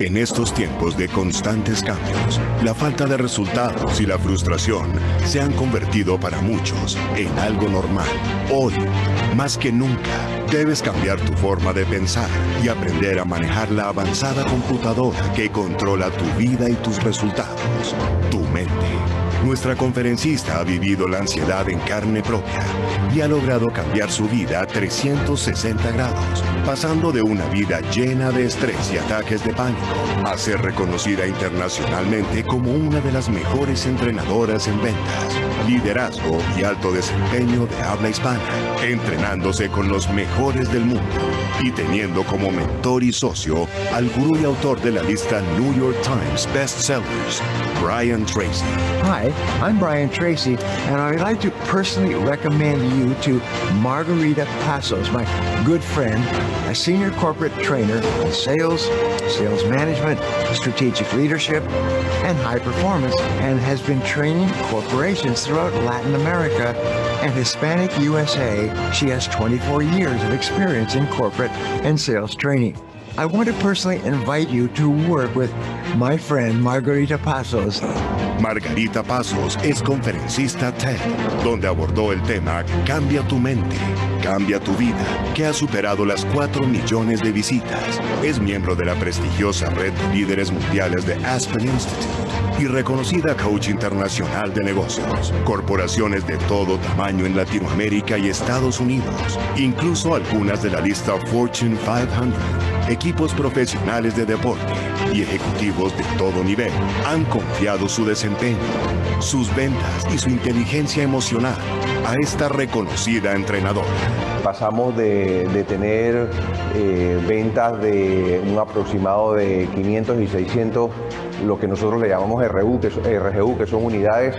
En estos tiempos de constantes cambios, la falta de resultados y la frustración se han convertido para muchos en algo normal. Hoy, más que nunca, debes cambiar tu forma de pensar y aprender a manejar la avanzada computadora que controla tu vida y tus resultados, tu mente. Nuestra conferencista ha vivido la ansiedad en carne propia y ha logrado cambiar su vida a 360 grados, pasando de una vida llena de estrés y ataques de pánico a ser reconocida internacionalmente como una de las mejores entrenadoras en ventas, liderazgo y alto desempeño de habla hispana, entrenándose con los mejores del mundo y teniendo como mentor y socio al gurú y autor de la lista New York Times Best Sellers, Brian Tracy. I'm Brian Tracy, and I'd like to personally recommend you to Margarita Passos, my good friend, a senior corporate trainer in sales, sales management, strategic leadership, and high performance, and has been training corporations throughout Latin America and Hispanic USA. She has 24 years of experience in corporate and sales training. I want to personally invite you to work with my friend Margarita Pasos. Margarita Pasos es conferencista TED, donde abordó el tema Cambia tu mente, cambia tu vida, que ha superado las 4 millones de visitas. Es miembro de la prestigiosa red de líderes mundiales de Aspen Institute y reconocida coach internacional de negocios. Corporaciones de todo tamaño en Latinoamérica y Estados Unidos, incluso algunas de la lista Fortune 500 equipos profesionales de deporte y ejecutivos de todo nivel han confiado su desempeño, sus ventas y su inteligencia emocional a esta reconocida entrenadora. Pasamos de, tener eh, ventas de un aproximado de 500 y 600, lo que nosotros le llamamos RGU, que son unidades,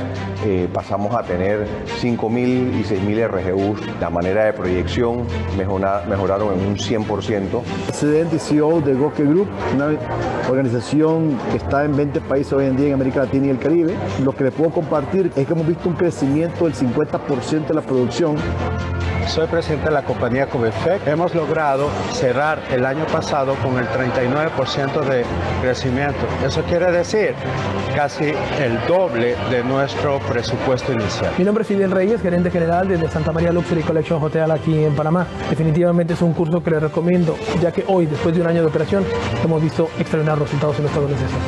eh, pasamos a tener 5.000 y 6.000 RGUs. La manera de proyección mejoraron en un 100%. CEO de Goke Group, una organización que está en 20 países hoy en día en América Latina y el Caribe. Lo que les puedo compartir es que hemos visto un crecimiento del 50% de la producción soy presidente de la compañía Covefec. Hemos logrado cerrar el año pasado con el 39% de crecimiento. Eso quiere decir casi el doble de nuestro presupuesto inicial. Mi nombre es Fidel Reyes, gerente general desde Santa María Luxury Collection Hotel aquí en Panamá. Definitivamente es un curso que les recomiendo, ya que hoy, después después de un año de operación hemos visto extraordinarios resultados en nuestra organización.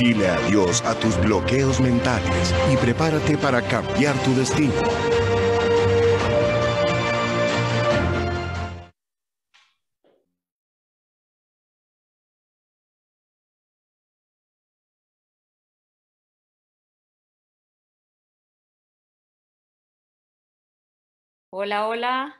Dile adiós a tus bloqueos mentales y prepárate para cambiar tu destino. Hola, hola.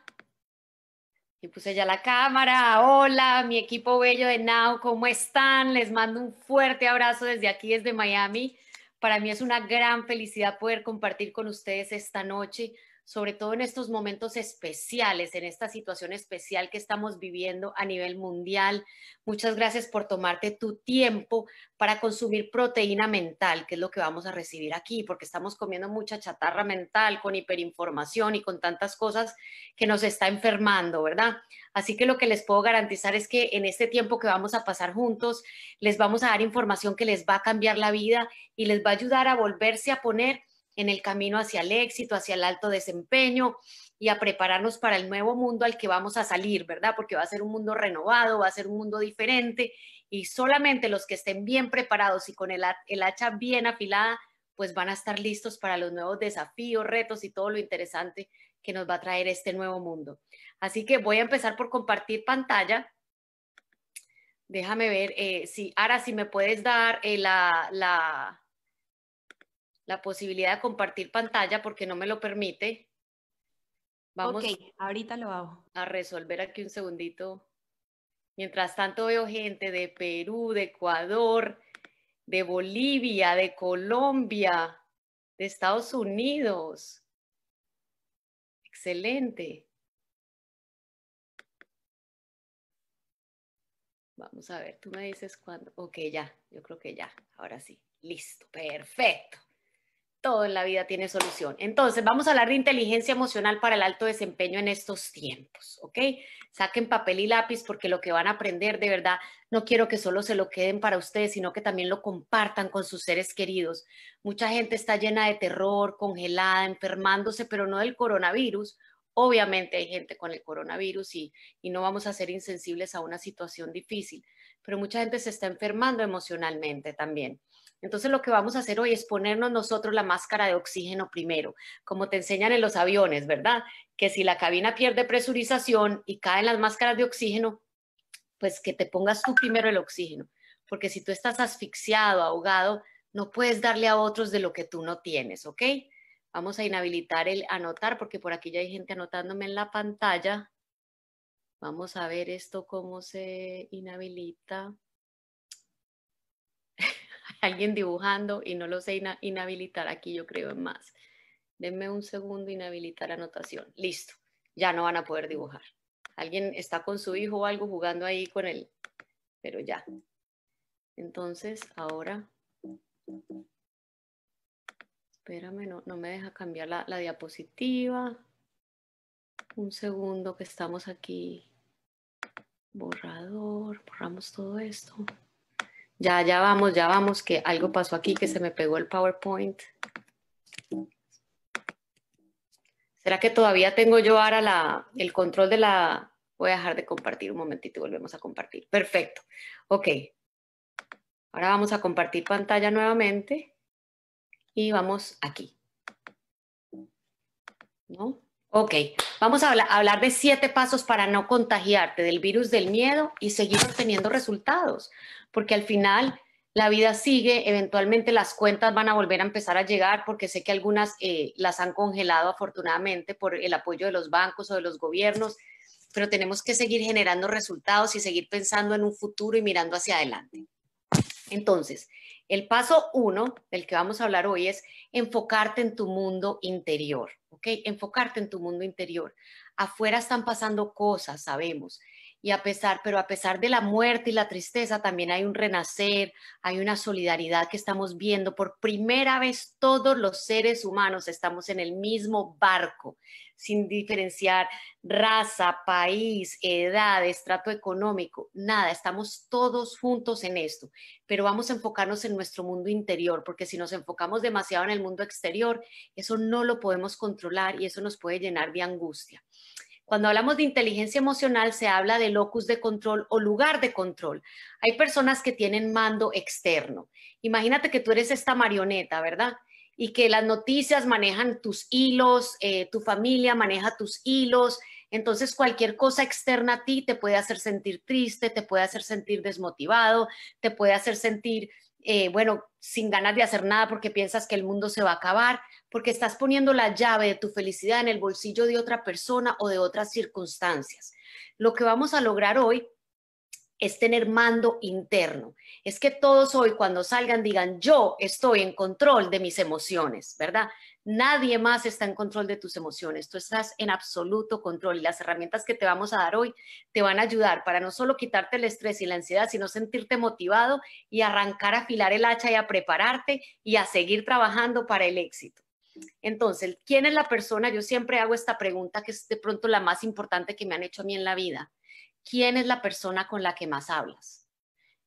Y puse ya la cámara. Hola, mi equipo bello de Now, ¿cómo están? Les mando un fuerte abrazo desde aquí, desde Miami. Para mí es una gran felicidad poder compartir con ustedes esta noche sobre todo en estos momentos especiales, en esta situación especial que estamos viviendo a nivel mundial. Muchas gracias por tomarte tu tiempo para consumir proteína mental, que es lo que vamos a recibir aquí, porque estamos comiendo mucha chatarra mental con hiperinformación y con tantas cosas que nos está enfermando, ¿verdad? Así que lo que les puedo garantizar es que en este tiempo que vamos a pasar juntos, les vamos a dar información que les va a cambiar la vida y les va a ayudar a volverse a poner en el camino hacia el éxito, hacia el alto desempeño y a prepararnos para el nuevo mundo al que vamos a salir, ¿verdad? Porque va a ser un mundo renovado, va a ser un mundo diferente y solamente los que estén bien preparados y con el, hacha bien afilada, pues van a estar listos para los nuevos desafíos, retos y todo lo interesante que nos va a traer este nuevo mundo. Así que voy a empezar por compartir pantalla. Déjame ver eh, si, Ara, si me puedes dar eh, la, la la posibilidad de compartir pantalla porque no me lo permite. Vamos ahorita lo hago. A resolver aquí un segundito. Mientras tanto veo gente de Perú, de Ecuador, de Bolivia, de Colombia, de Estados Unidos. Excelente. Vamos a ver, tú me dices cuándo. Ok, ya, yo creo que ya, ahora sí. Listo, perfecto todo en la vida tiene solución. Entonces, vamos a hablar de inteligencia emocional para el alto desempeño en estos tiempos, ¿ok? Saquen papel y lápiz porque lo que van a aprender, de verdad, no quiero que solo se lo queden para ustedes, sino que también lo compartan con sus seres queridos. Mucha gente está llena de terror, congelada, enfermándose, pero no del coronavirus. Obviamente hay gente con el coronavirus y, no vamos a ser insensibles a una situación difícil, pero mucha gente se está enfermando emocionalmente también. Entonces lo que vamos a hacer hoy es ponernos nosotros la máscara de oxígeno primero, como te enseñan en los aviones, ¿verdad? Que si la cabina pierde presurización y caen las máscaras de oxígeno, pues que te pongas tú primero el oxígeno, porque si tú estás asfixiado, ahogado, no puedes darle a otros de lo que tú no tienes, ¿ok? Vamos a inhabilitar el anotar, porque por aquí ya hay gente anotándome en la pantalla. Vamos a ver esto cómo se inhabilita alguien dibujando y no lo sé inhabilitar aquí, yo creo en más. Denme un segundo, inhabilitar anotación. Listo, ya no van a poder dibujar. Alguien está con su hijo o algo jugando ahí con él, pero ya. Entonces, ahora... Espérame, no, me deja cambiar la diapositiva. Un segundo que estamos aquí. Borrador, borramos todo esto. Ya, ya vamos, ya vamos, que algo pasó aquí, que se me pegó el PowerPoint. ¿Será que todavía tengo yo ahora la, el control de la... Voy a dejar de compartir un momentito y volvemos a compartir. Perfecto. Ok. Ahora vamos a compartir pantalla nuevamente y vamos aquí. ¿No? Ok, vamos a hablar de siete pasos para no contagiarte del virus del miedo y seguir obteniendo resultados porque al final la vida sigue, eventualmente las cuentas van a volver a empezar a llegar, porque sé que algunas eh, las han congelado afortunadamente por el apoyo de los bancos o de los gobiernos, pero tenemos que seguir generando resultados y seguir pensando en un futuro y mirando hacia adelante. Entonces, el paso uno del que vamos a hablar hoy es enfocarte en tu mundo interior, ¿ok? Enfocarte en tu mundo interior. Afuera están pasando cosas, sabemos, y a pesar, pero a pesar de la muerte y la tristeza, también hay un renacer, hay una solidaridad que estamos viendo. Por primera vez todos los seres humanos estamos en el mismo barco, sin diferenciar raza, país, edad, estrato económico, nada, estamos todos juntos en esto, pero vamos a enfocarnos en nuestro mundo interior, porque si nos enfocamos demasiado en el mundo exterior, eso no lo podemos controlar y eso nos puede llenar de angustia. Cuando hablamos de inteligencia emocional se habla de locus de control o lugar de control. Hay personas que tienen mando externo. Imagínate que tú eres esta marioneta, ¿verdad? Y que las noticias manejan tus hilos, eh, tu familia maneja tus hilos. Entonces cualquier cosa externa a ti te puede hacer sentir triste, te puede hacer sentir desmotivado, te puede hacer sentir eh, bueno, sin ganas de hacer nada porque piensas que el mundo se va a acabar, porque estás poniendo la llave de tu felicidad en el bolsillo de otra persona o de otras circunstancias. Lo que vamos a lograr hoy es tener mando interno. Es que todos hoy cuando salgan digan, yo estoy en control de mis emociones, ¿verdad? Nadie más está en control de tus emociones, tú estás en absoluto control y las herramientas que te vamos a dar hoy te van a ayudar para no solo quitarte el estrés y la ansiedad, sino sentirte motivado y arrancar a afilar el hacha y a prepararte y a seguir trabajando para el éxito. Entonces, ¿quién es la persona? Yo siempre hago esta pregunta que es de pronto la más importante que me han hecho a mí en la vida. ¿Quién es la persona con la que más hablas?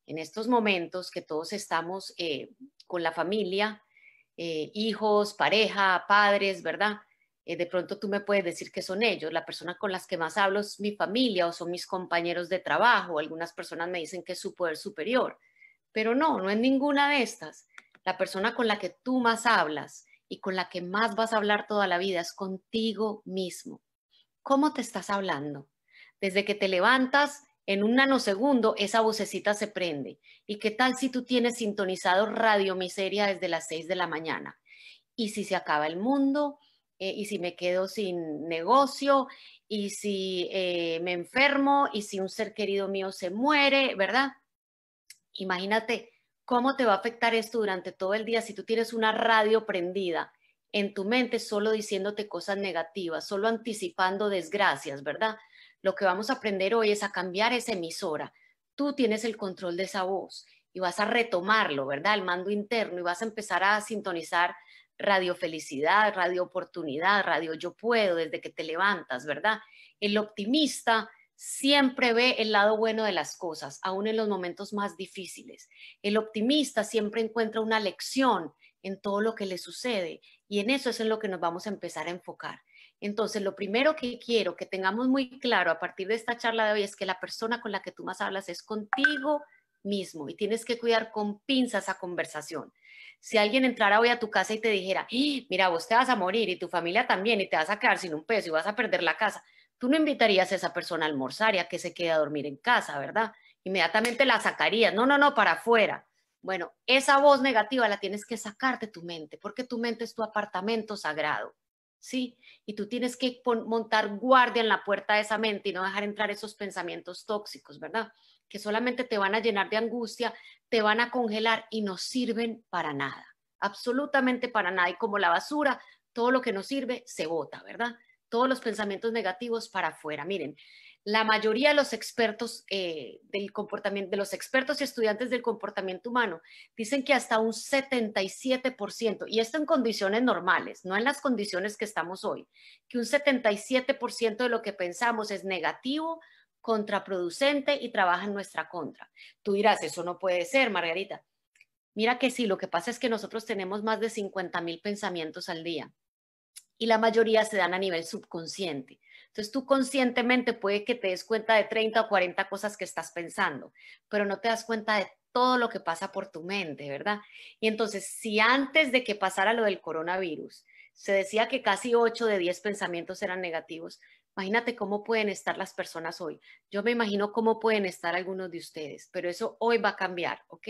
En estos momentos que todos estamos eh, con la familia, eh, hijos, pareja, padres, ¿verdad? Eh, de pronto tú me puedes decir que son ellos. La persona con las que más hablo es mi familia o son mis compañeros de trabajo. Algunas personas me dicen que es su poder superior, pero no, no es ninguna de estas. La persona con la que tú más hablas y con la que más vas a hablar toda la vida es contigo mismo. ¿Cómo te estás hablando? Desde que te levantas en un nanosegundo esa vocecita se prende. ¿Y qué tal si tú tienes sintonizado Radio Miseria desde las 6 de la mañana? ¿Y si se acaba el mundo? Eh, ¿Y si me quedo sin negocio? ¿Y si eh, me enfermo? ¿Y si un ser querido mío se muere? ¿Verdad? Imagínate cómo te va a afectar esto durante todo el día si tú tienes una radio prendida en tu mente solo diciéndote cosas negativas, solo anticipando desgracias, ¿verdad? Lo que vamos a aprender hoy es a cambiar esa emisora. Tú tienes el control de esa voz y vas a retomarlo, ¿verdad? El mando interno y vas a empezar a sintonizar radio felicidad, radio oportunidad, radio yo puedo desde que te levantas, ¿verdad? El optimista siempre ve el lado bueno de las cosas, aún en los momentos más difíciles. El optimista siempre encuentra una lección en todo lo que le sucede y en eso es en lo que nos vamos a empezar a enfocar. Entonces, lo primero que quiero que tengamos muy claro a partir de esta charla de hoy es que la persona con la que tú más hablas es contigo mismo y tienes que cuidar con pinza esa conversación. Si alguien entrara hoy a tu casa y te dijera, ¡Ah! mira, vos te vas a morir y tu familia también y te vas a quedar sin un peso y vas a perder la casa, tú no invitarías a esa persona a almorzar y a que se quede a dormir en casa, ¿verdad? Inmediatamente la sacarías, no, no, no, para afuera. Bueno, esa voz negativa la tienes que sacar de tu mente, porque tu mente es tu apartamento sagrado. ¿sí? Y tú tienes que montar guardia en la puerta de esa mente y no dejar entrar esos pensamientos tóxicos, ¿verdad? Que solamente te van a llenar de angustia, te van a congelar y no sirven para nada, absolutamente para nada. Y como la basura, todo lo que no sirve se bota, ¿verdad? Todos los pensamientos negativos para afuera. Miren, la mayoría de los expertos eh, de los expertos y estudiantes del comportamiento humano dicen que hasta un 77%, y esto en condiciones normales, no en las condiciones que estamos hoy, que un 77% de lo que pensamos es negativo, contraproducente y trabaja en nuestra contra. Tú dirás, eso no puede ser, Margarita. Mira que sí, lo que pasa es que nosotros tenemos más de 50 mil pensamientos al día y la mayoría se dan a nivel subconsciente. Entonces tú conscientemente puede que te des cuenta de 30 o 40 cosas que estás pensando, pero no te das cuenta de todo lo que pasa por tu mente, ¿verdad? Y entonces, si antes de que pasara lo del coronavirus, se decía que casi 8 de 10 pensamientos eran negativos, imagínate cómo pueden estar las personas hoy. Yo me imagino cómo pueden estar algunos de ustedes, pero eso hoy va a cambiar, ¿ok?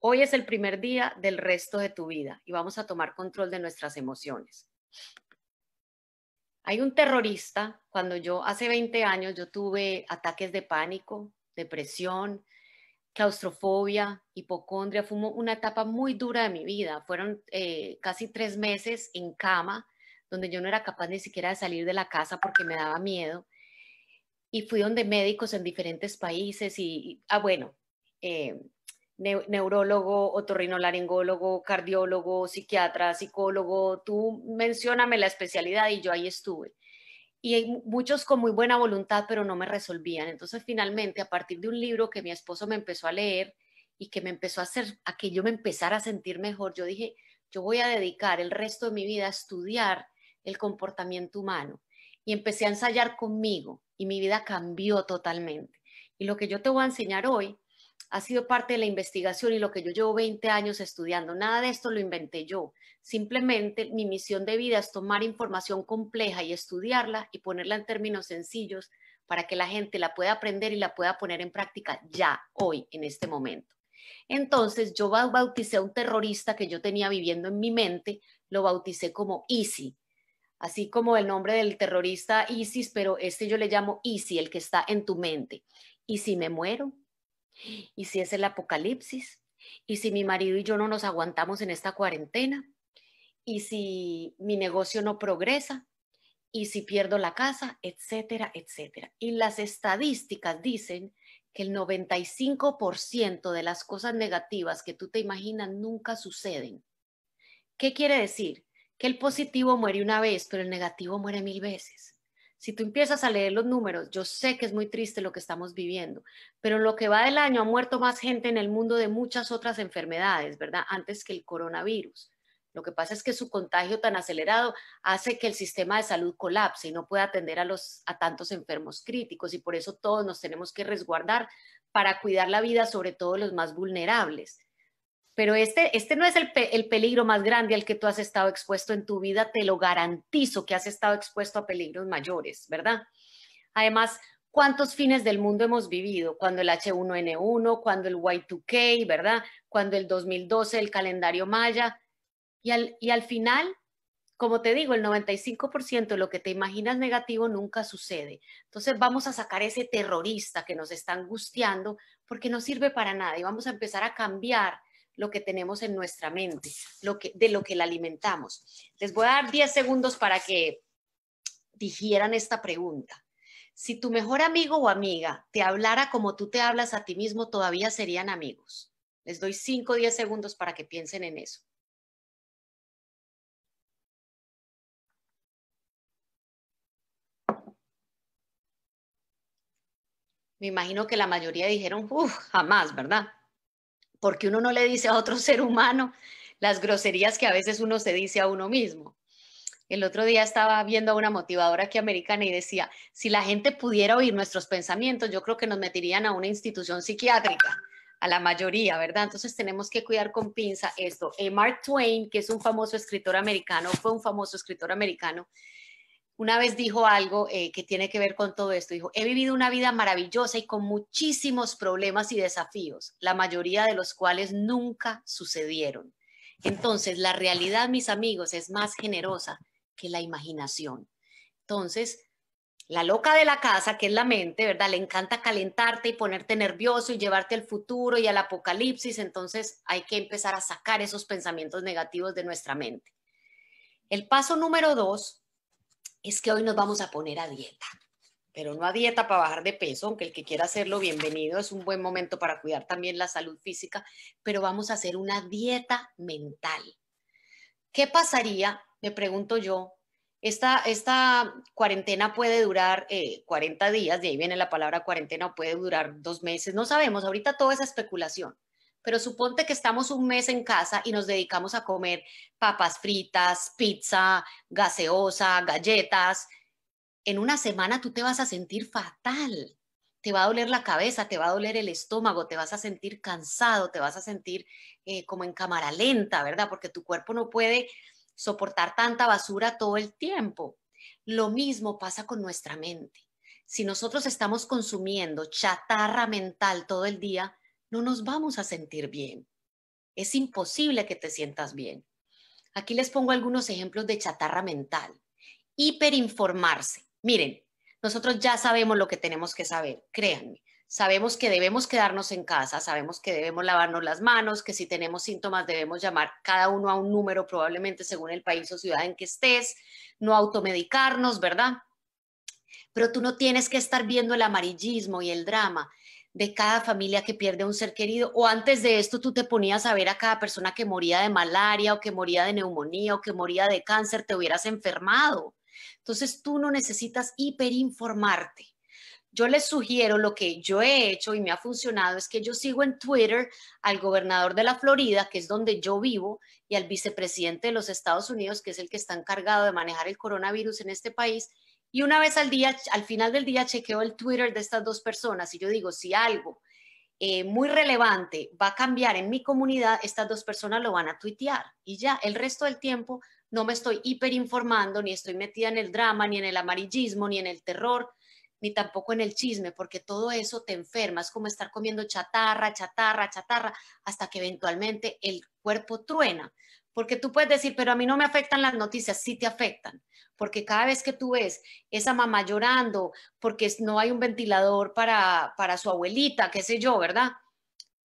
Hoy es el primer día del resto de tu vida y vamos a tomar control de nuestras emociones. Hay un terrorista, cuando yo hace 20 años yo tuve ataques de pánico, depresión, claustrofobia, hipocondria, fue una etapa muy dura de mi vida. Fueron eh, casi tres meses en cama, donde yo no era capaz ni siquiera de salir de la casa porque me daba miedo. Y fui donde médicos en diferentes países y, ah, bueno, eh, neurólogo, otorrinolaringólogo, cardiólogo, psiquiatra, psicólogo, tú mencioname la especialidad y yo ahí estuve. Y hay muchos con muy buena voluntad, pero no me resolvían. Entonces, finalmente, a partir de un libro que mi esposo me empezó a leer y que me empezó a hacer, a que yo me empezara a sentir mejor, yo dije, yo voy a dedicar el resto de mi vida a estudiar el comportamiento humano. Y empecé a ensayar conmigo y mi vida cambió totalmente. Y lo que yo te voy a enseñar hoy ha sido parte de la investigación y lo que yo llevo 20 años estudiando. Nada de esto lo inventé yo. Simplemente mi misión de vida es tomar información compleja y estudiarla y ponerla en términos sencillos para que la gente la pueda aprender y la pueda poner en práctica ya, hoy, en este momento. Entonces yo bauticé a un terrorista que yo tenía viviendo en mi mente, lo bauticé como Easy, así como el nombre del terrorista ISIS, pero este yo le llamo Easy, el que está en tu mente. ¿Y si me muero? ¿Y si es el apocalipsis? ¿Y si mi marido y yo no nos aguantamos en esta cuarentena? ¿Y si mi negocio no progresa? ¿Y si pierdo la casa? Etcétera, etcétera. Y las estadísticas dicen que el 95% de las cosas negativas que tú te imaginas nunca suceden. ¿Qué quiere decir? Que el positivo muere una vez, pero el negativo muere mil veces. Si tú empiezas a leer los números, yo sé que es muy triste lo que estamos viviendo, pero en lo que va del año ha muerto más gente en el mundo de muchas otras enfermedades, ¿verdad? Antes que el coronavirus. Lo que pasa es que su contagio tan acelerado hace que el sistema de salud colapse y no pueda atender a, los, a tantos enfermos críticos y por eso todos nos tenemos que resguardar para cuidar la vida, sobre todo los más vulnerables pero este, este no es el, peligro más grande al que tú has estado expuesto en tu vida, te lo garantizo que has estado expuesto a peligros mayores, ¿verdad? Además, ¿cuántos fines del mundo hemos vivido? Cuando el H1N1, cuando el Y2K, ¿verdad? Cuando el 2012, el calendario maya. Y al, y al final, como te digo, el 95% de lo que te imaginas negativo nunca sucede. Entonces vamos a sacar ese terrorista que nos está angustiando porque no sirve para nada y vamos a empezar a cambiar lo que tenemos en nuestra mente, lo de lo que la alimentamos. Les voy a dar 10 segundos para que digieran esta pregunta. Si tu mejor amigo o amiga te hablara como tú te hablas a ti mismo, todavía serían amigos. Les doy 5 o 10 segundos para que piensen en eso. Me imagino que la mayoría dijeron, uff, jamás, ¿verdad? porque uno no le dice a otro ser humano las groserías que a veces uno se dice a uno mismo. El otro día estaba viendo a una motivadora aquí americana y decía, si la gente pudiera oír nuestros pensamientos, yo creo que nos meterían a una institución psiquiátrica, a la mayoría, ¿verdad? Entonces tenemos que cuidar con pinza esto. Eh, Mark Twain, que es un famoso escritor americano, fue un famoso escritor americano, una vez dijo algo eh, que tiene que ver con todo esto. Dijo, he vivido una vida maravillosa y con muchísimos problemas y desafíos, la mayoría de los cuales nunca sucedieron. Entonces, la realidad, mis amigos, es más generosa que la imaginación. Entonces, la loca de la casa, que es la mente, ¿verdad? Le encanta calentarte y ponerte nervioso y llevarte al futuro y al apocalipsis. Entonces, hay que empezar a sacar esos pensamientos negativos de nuestra mente. El paso número dos es que hoy nos vamos a poner a dieta, pero no a dieta para bajar de peso, aunque el que quiera hacerlo, bienvenido, es un buen momento para cuidar también la salud física, pero vamos a hacer una dieta mental. ¿Qué pasaría, me pregunto yo, esta, esta, cuarentena puede durar 40 eh, días, de ahí viene la palabra cuarentena, puede durar dos meses, no sabemos, ahorita toda esa especulación pero suponte que estamos un mes en casa y nos dedicamos a comer papas fritas, pizza, gaseosa, galletas. En una semana tú te vas a sentir fatal, te va a doler la cabeza, te va a doler el estómago, te vas a sentir cansado, te vas a sentir eh, como en cámara lenta, ¿verdad? Porque tu cuerpo no puede soportar tanta basura todo el tiempo. Lo mismo pasa con nuestra mente. Si nosotros estamos consumiendo chatarra mental todo el día, no nos vamos a sentir bien. Es imposible que te sientas bien. Aquí les pongo algunos ejemplos de chatarra mental. Hiperinformarse. Miren, nosotros ya sabemos lo que tenemos que saber, créanme. Sabemos que debemos quedarnos en casa, sabemos que debemos lavarnos las manos, que si tenemos síntomas debemos llamar cada uno a un número, probablemente según el país o ciudad en que estés, no automedicarnos, ¿verdad? Pero tú no tienes que estar viendo el amarillismo y el drama de cada familia que pierde un ser querido? ¿O antes de esto tú te ponías a ver a cada persona que moría de malaria o que moría de neumonía o que moría de cáncer, te hubieras enfermado? Entonces tú no necesitas hiperinformarte. Yo les sugiero lo que yo he hecho y me ha funcionado es que yo sigo en Twitter al gobernador de la Florida, que es donde yo vivo, y al vicepresidente de los Estados Unidos, que es el que está encargado de manejar el coronavirus en este país, y una vez al día, al final del día, chequeo el Twitter de estas dos personas y yo digo, si algo eh, muy relevante va a cambiar en mi comunidad, estas dos personas lo van a tuitear. Y ya, el resto del tiempo no me estoy hiperinformando, ni estoy metida en el drama, ni en el amarillismo, ni en el terror, ni tampoco en el chisme, porque todo eso te enferma. Es como estar comiendo chatarra, chatarra, chatarra, hasta que eventualmente el cuerpo truena. Porque tú puedes decir, pero a mí no me afectan las noticias, sí te afectan, porque cada vez que tú ves esa mamá llorando porque no hay un ventilador para, para su abuelita, qué sé yo, ¿verdad?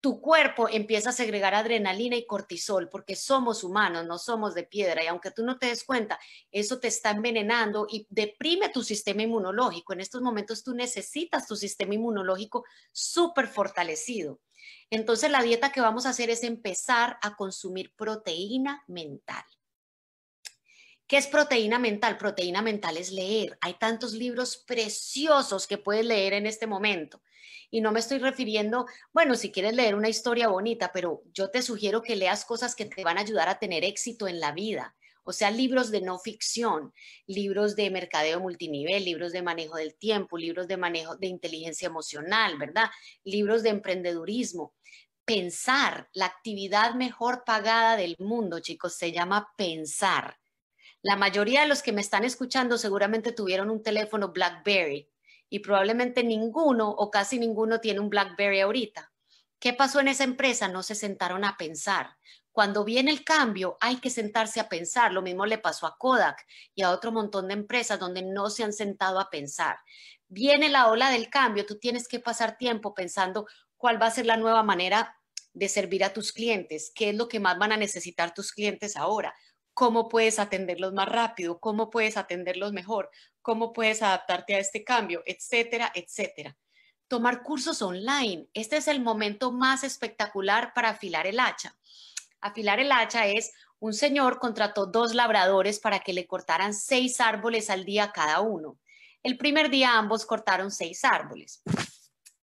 tu cuerpo empieza a segregar adrenalina y cortisol porque somos humanos, no somos de piedra. Y aunque tú no te des cuenta, eso te está envenenando y deprime tu sistema inmunológico. En estos momentos tú necesitas tu sistema inmunológico súper fortalecido. Entonces la dieta que vamos a hacer es empezar a consumir proteína mental. ¿Qué es proteína mental? Proteína mental es leer. Hay tantos libros preciosos que puedes leer en este momento. Y no me estoy refiriendo, bueno, si quieres leer una historia bonita, pero yo te sugiero que leas cosas que te van a ayudar a tener éxito en la vida. O sea, libros de no ficción, libros de mercadeo multinivel, libros de manejo del tiempo, libros de manejo de inteligencia emocional, ¿verdad? Libros de emprendedurismo. Pensar, la actividad mejor pagada del mundo, chicos, se llama pensar. La mayoría de los que me están escuchando seguramente tuvieron un teléfono BlackBerry y probablemente ninguno o casi ninguno tiene un BlackBerry ahorita. ¿Qué pasó en esa empresa? No se sentaron a pensar. Cuando viene el cambio, hay que sentarse a pensar. Lo mismo le pasó a Kodak y a otro montón de empresas donde no se han sentado a pensar. Viene la ola del cambio, tú tienes que pasar tiempo pensando cuál va a ser la nueva manera de servir a tus clientes, qué es lo que más van a necesitar tus clientes ahora cómo puedes atenderlos más rápido, cómo puedes atenderlos mejor, cómo puedes adaptarte a este cambio, etcétera, etcétera. Tomar cursos online. Este es el momento más espectacular para afilar el hacha. Afilar el hacha es un señor contrató dos labradores para que le cortaran seis árboles al día cada uno. El primer día ambos cortaron seis árboles.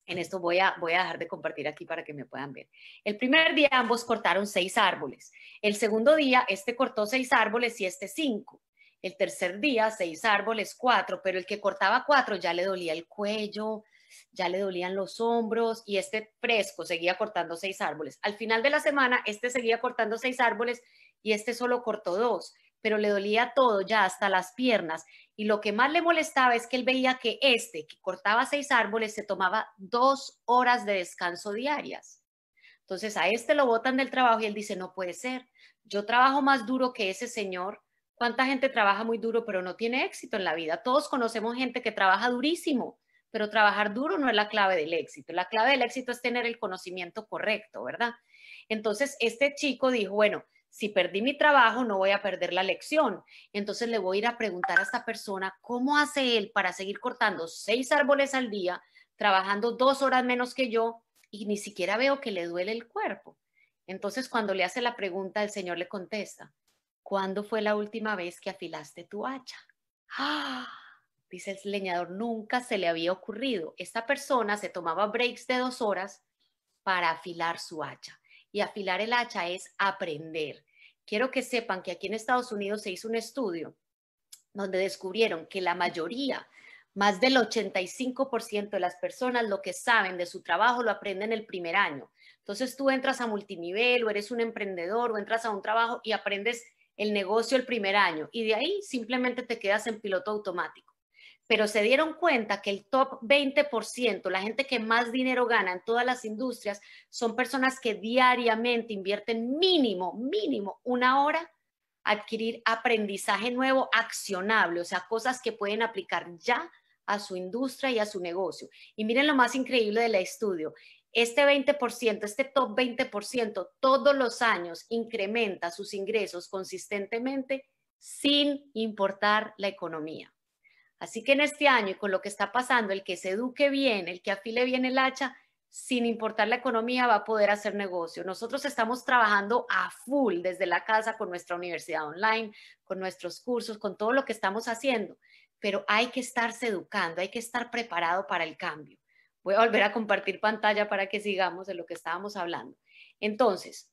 En esto voy a, voy dejar de compartir aquí para que me puedan ver. El primer día ambos cortaron seis árboles. El segundo día, este cortó seis árboles y este cinco. El tercer día, seis árboles, cuatro, pero el que cortaba cuatro ya le dolía el cuello, ya le dolían los hombros y este fresco seguía cortando seis árboles. Al final de la semana, este seguía cortando seis árboles y este solo cortó dos pero le dolía todo, ya hasta las piernas. Y lo que más le molestaba es que él veía que este, que cortaba seis árboles, se tomaba dos horas de descanso diarias. Entonces a este lo botan del trabajo y él dice, no puede ser, yo trabajo más duro que ese señor. ¿Cuánta gente trabaja muy duro pero no tiene éxito en la vida? Todos conocemos gente que trabaja durísimo, pero trabajar duro no es la clave del éxito. La clave del éxito es tener el conocimiento correcto, ¿verdad? Entonces este chico dijo, bueno, si perdí mi trabajo, no voy a perder la lección. Entonces le voy a ir a preguntar a esta persona cómo hace él para seguir cortando seis árboles al día, trabajando dos horas menos que yo y ni siquiera veo que le duele el cuerpo. Entonces cuando le hace la pregunta, el Señor le contesta, ¿cuándo fue la última vez que afilaste tu hacha? ¡Ah! Dice el leñador, nunca se le había ocurrido. Esta persona se tomaba breaks de dos horas para afilar su hacha y afilar el hacha es aprender. Quiero que sepan que aquí en Estados Unidos se hizo un estudio donde descubrieron que la mayoría, más del 85% de las personas lo que saben de su trabajo lo aprenden el primer año. Entonces tú entras a multinivel o eres un emprendedor o entras a un trabajo y aprendes el negocio el primer año y de ahí simplemente te quedas en piloto automático pero se dieron cuenta que el top 20%, la gente que más dinero gana en todas las industrias, son personas que diariamente invierten mínimo, mínimo una hora a adquirir aprendizaje nuevo accionable, o sea, cosas que pueden aplicar ya a su industria y a su negocio. Y miren lo más increíble del estudio. Este 20%, este top 20%, todos los años incrementa sus ingresos consistentemente sin importar la economía. Así que en este año y con lo que está pasando, el que se eduque bien, el que afile bien el hacha, sin importar la economía, va a poder hacer negocio. Nosotros estamos trabajando a full desde la casa con nuestra universidad online, con nuestros cursos, con todo lo que estamos haciendo, pero hay que estarse educando, hay que estar preparado para el cambio. Voy a volver a compartir pantalla para que sigamos de lo que estábamos hablando. Entonces,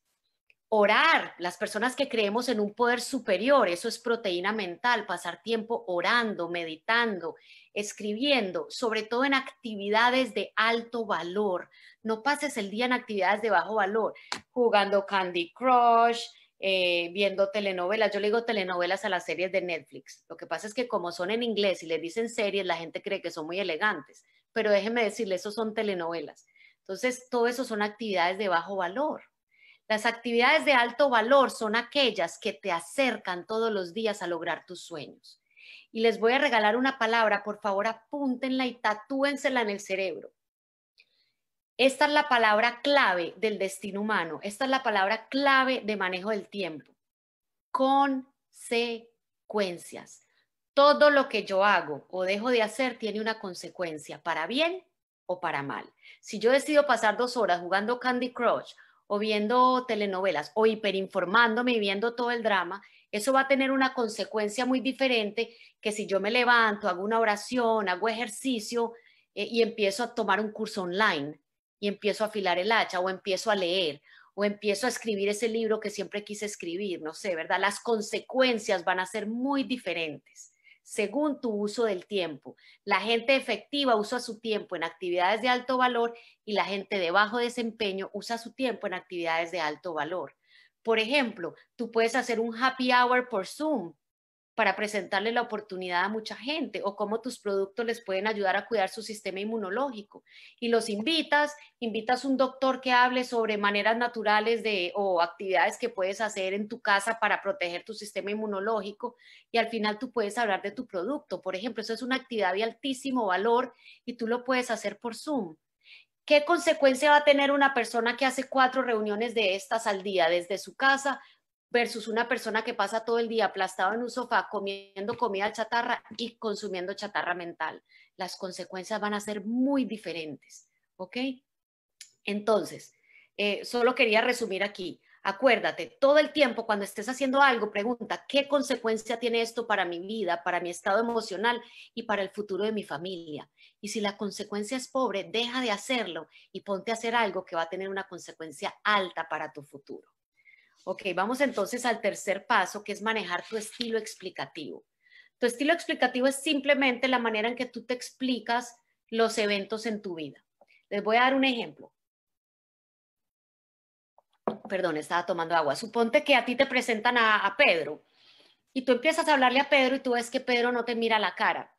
Orar, las personas que creemos en un poder superior, eso es proteína mental, pasar tiempo orando, meditando, escribiendo, sobre todo en actividades de alto valor. No pases el día en actividades de bajo valor, jugando Candy Crush, eh, viendo telenovelas. Yo le digo telenovelas a las series de Netflix. Lo que pasa es que como son en inglés y le dicen series, la gente cree que son muy elegantes, pero déjeme decirle, eso son telenovelas. Entonces, todo eso son actividades de bajo valor. Las actividades de alto valor son aquellas que te acercan todos los días a lograr tus sueños. Y les voy a regalar una palabra, por favor apúntenla y tatúensela en el cerebro. Esta es la palabra clave del destino humano, esta es la palabra clave de manejo del tiempo. Consecuencias. Todo lo que yo hago o dejo de hacer tiene una consecuencia, para bien o para mal. Si yo decido pasar dos horas jugando Candy Crush o viendo telenovelas o hiperinformándome y viendo todo el drama, eso va a tener una consecuencia muy diferente que si yo me levanto, hago una oración, hago ejercicio eh, y empiezo a tomar un curso online y empiezo a afilar el hacha o empiezo a leer o empiezo a escribir ese libro que siempre quise escribir, no sé, ¿verdad? Las consecuencias van a ser muy diferentes según tu uso del tiempo. La gente efectiva usa su tiempo en actividades de alto valor y la gente de bajo desempeño usa su tiempo en actividades de alto valor. Por ejemplo, tú puedes hacer un happy hour por Zoom para presentarle la oportunidad a mucha gente o cómo tus productos les pueden ayudar a cuidar su sistema inmunológico. Y los invitas, invitas un doctor que hable sobre maneras naturales de, o actividades que puedes hacer en tu casa para proteger tu sistema inmunológico y al final tú puedes hablar de tu producto. Por ejemplo, eso es una actividad de altísimo valor y tú lo puedes hacer por Zoom. ¿Qué consecuencia va a tener una persona que hace cuatro reuniones de estas al día desde su casa? versus una persona que pasa todo el día aplastado en un sofá comiendo comida chatarra y consumiendo chatarra mental. Las consecuencias van a ser muy diferentes, ¿ok? Entonces, eh, solo quería resumir aquí. Acuérdate, todo el tiempo cuando estés haciendo algo, pregunta, ¿qué consecuencia tiene esto para mi vida, para mi estado emocional y para el futuro de mi familia? Y si la consecuencia es pobre, deja de hacerlo y ponte a hacer algo que va a tener una consecuencia alta para tu futuro. Ok, vamos entonces al tercer paso, que es manejar tu estilo explicativo. Tu estilo explicativo es simplemente la manera en que tú te explicas los eventos en tu vida. Les voy a dar un ejemplo. Perdón, estaba tomando agua. Suponte que a ti te presentan a, Pedro y tú empiezas a hablarle a Pedro y tú ves que Pedro no te mira la cara.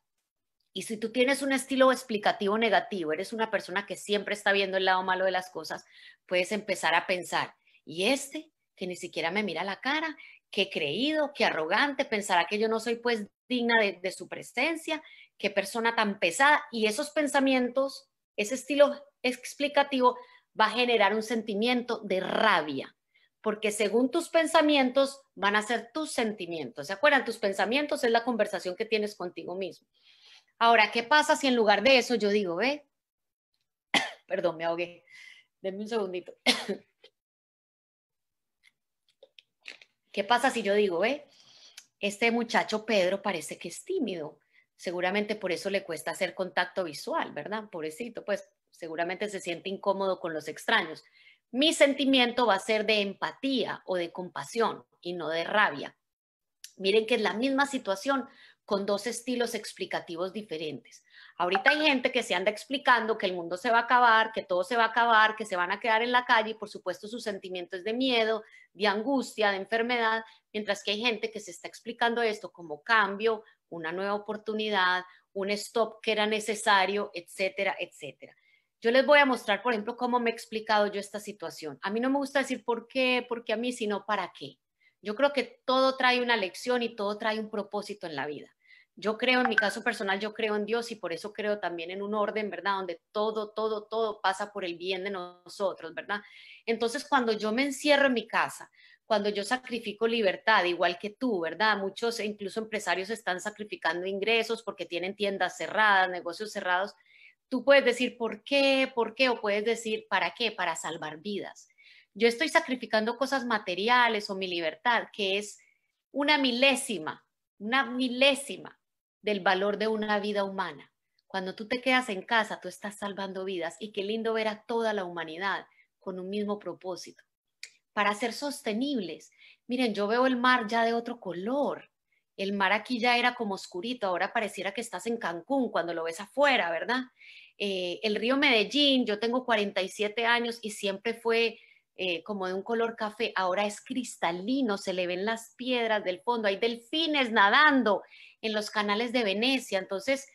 Y si tú tienes un estilo explicativo negativo, eres una persona que siempre está viendo el lado malo de las cosas, puedes empezar a pensar, ¿y este? que ni siquiera me mira la cara, que creído, que arrogante, pensará que yo no soy pues digna de, su presencia, qué persona tan pesada. Y esos pensamientos, ese estilo explicativo va a generar un sentimiento de rabia, porque según tus pensamientos van a ser tus sentimientos. ¿Se acuerdan? Tus pensamientos es la conversación que tienes contigo mismo. Ahora, ¿qué pasa si en lugar de eso yo digo, ve, perdón, me ahogué, denme un segundito. ¿Qué pasa si yo digo, eh, este muchacho Pedro parece que es tímido? Seguramente por eso le cuesta hacer contacto visual, ¿verdad? Pobrecito, pues seguramente se siente incómodo con los extraños. Mi sentimiento va a ser de empatía o de compasión y no de rabia. Miren que es la misma situación con dos estilos explicativos diferentes. Ahorita hay gente que se anda explicando que el mundo se va a acabar, que todo se va a acabar, que se van a quedar en la calle y por supuesto sus sentimientos de miedo, de angustia, de enfermedad, mientras que hay gente que se está explicando esto como cambio, una nueva oportunidad, un stop que era necesario, etcétera, etcétera. Yo les voy a mostrar, por ejemplo, cómo me he explicado yo esta situación. A mí no me gusta decir por qué, porque a mí, sino para qué. Yo creo que todo trae una lección y todo trae un propósito en la vida yo creo, en mi caso personal, yo creo en Dios y por eso creo también en un orden, ¿verdad? Donde todo, todo, todo pasa por el bien de nosotros, ¿verdad? Entonces, cuando yo me encierro en mi casa, cuando yo sacrifico libertad, igual que tú, ¿verdad? Muchos, incluso empresarios, están sacrificando ingresos porque tienen tiendas cerradas, negocios cerrados. Tú puedes decir, ¿por qué? ¿Por qué? O puedes decir, ¿para qué? Para salvar vidas. Yo estoy sacrificando cosas materiales o mi libertad, que es una milésima, una milésima del valor de una vida humana. Cuando tú te quedas en casa, tú estás salvando vidas y qué lindo ver a toda la humanidad con un mismo propósito. Para ser sostenibles, miren, yo veo el mar ya de otro color. El mar aquí ya era como oscurito, ahora pareciera que estás en Cancún cuando lo ves afuera, ¿verdad? Eh, el río Medellín, yo tengo 47 años y siempre fue eh, como de un color café, ahora es cristalino, se le ven las piedras del fondo, hay delfines nadando en los canales de Venecia, entonces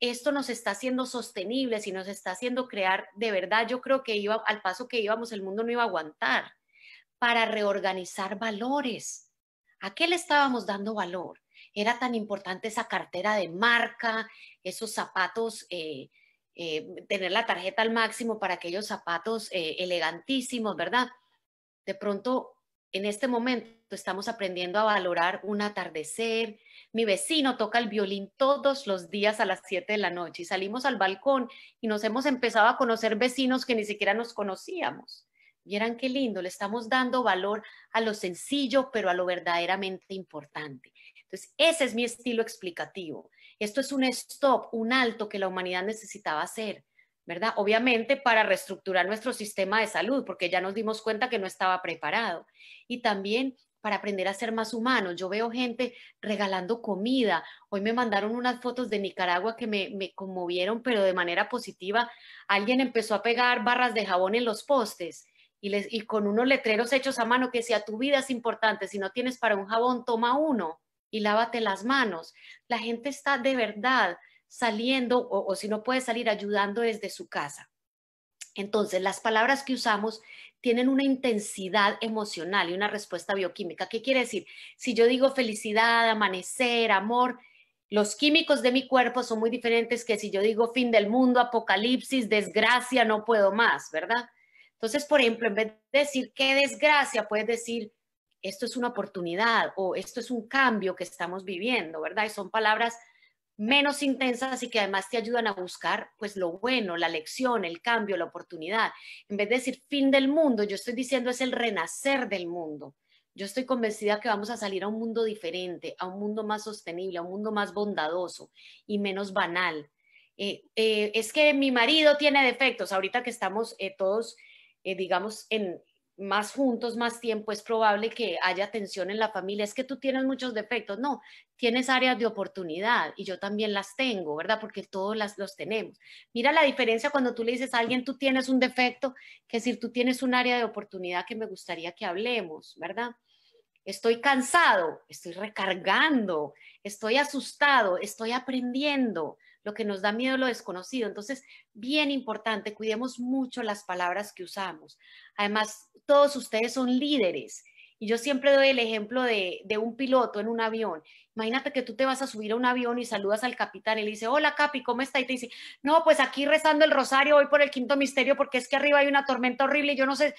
esto nos está haciendo sostenibles y nos está haciendo crear, de verdad, yo creo que iba, al paso que íbamos el mundo no iba a aguantar, para reorganizar valores. ¿A qué le estábamos dando valor? Era tan importante esa cartera de marca, esos zapatos eh, eh, tener la tarjeta al máximo para aquellos zapatos eh, elegantísimos, ¿verdad? De pronto, en este momento estamos aprendiendo a valorar un atardecer. Mi vecino toca el violín todos los días a las 7 de la noche y salimos al balcón y nos hemos empezado a conocer vecinos que ni siquiera nos conocíamos. Vieran qué lindo, le estamos dando valor a lo sencillo, pero a lo verdaderamente importante. Entonces, ese es mi estilo explicativo. Esto es un stop, un alto que la humanidad necesitaba hacer, ¿verdad? Obviamente para reestructurar nuestro sistema de salud, porque ya nos dimos cuenta que no estaba preparado. Y también para aprender a ser más humanos. Yo veo gente regalando comida. Hoy me mandaron unas fotos de Nicaragua que me, conmovieron, pero de manera positiva. Alguien empezó a pegar barras de jabón en los postes. Y, les, y, con unos letreros hechos a mano que decía, tu vida es importante, si no tienes para un jabón, toma uno y lávate las manos. La gente está de verdad saliendo o, o si no puede salir ayudando desde su casa. Entonces, las palabras que usamos tienen una intensidad emocional y una respuesta bioquímica. ¿Qué quiere decir? Si yo digo felicidad, amanecer, amor, los químicos de mi cuerpo son muy diferentes que si yo digo fin del mundo, apocalipsis, desgracia, no puedo más, ¿verdad? Entonces, por ejemplo, en vez de decir qué desgracia, puedes decir esto es una oportunidad o esto es un cambio que estamos viviendo, ¿verdad? Y son palabras menos intensas y que además te ayudan a buscar pues lo bueno, la lección, el cambio, la oportunidad. En vez de decir fin del mundo, yo estoy diciendo es el renacer del mundo. Yo estoy convencida que vamos a salir a un mundo diferente, a un mundo más sostenible, a un mundo más bondadoso y menos banal. Eh, eh, es que mi marido tiene defectos, ahorita que estamos eh, todos, digamos, en, más juntos, más tiempo, es probable que haya tensión en la familia. Es que tú tienes muchos defectos. No, tienes áreas de oportunidad y yo también las tengo, ¿verdad? Porque todos las, los tenemos. Mira la diferencia cuando tú le dices a alguien, tú tienes un defecto, que decir, tú tienes un área de oportunidad que me gustaría que hablemos, ¿verdad? Estoy cansado, estoy recargando, estoy asustado, estoy aprendiendo, lo que nos da miedo es lo desconocido. Entonces, bien importante, cuidemos mucho las palabras que usamos. Además, todos ustedes son líderes. Y yo siempre doy el ejemplo de, de, un piloto en un avión. Imagínate que tú te vas a subir a un avión y saludas al capitán y le dice, hola Capi, ¿cómo está? Y te dice, no, pues aquí rezando el rosario, hoy por el quinto misterio porque es que arriba hay una tormenta horrible y yo no sé,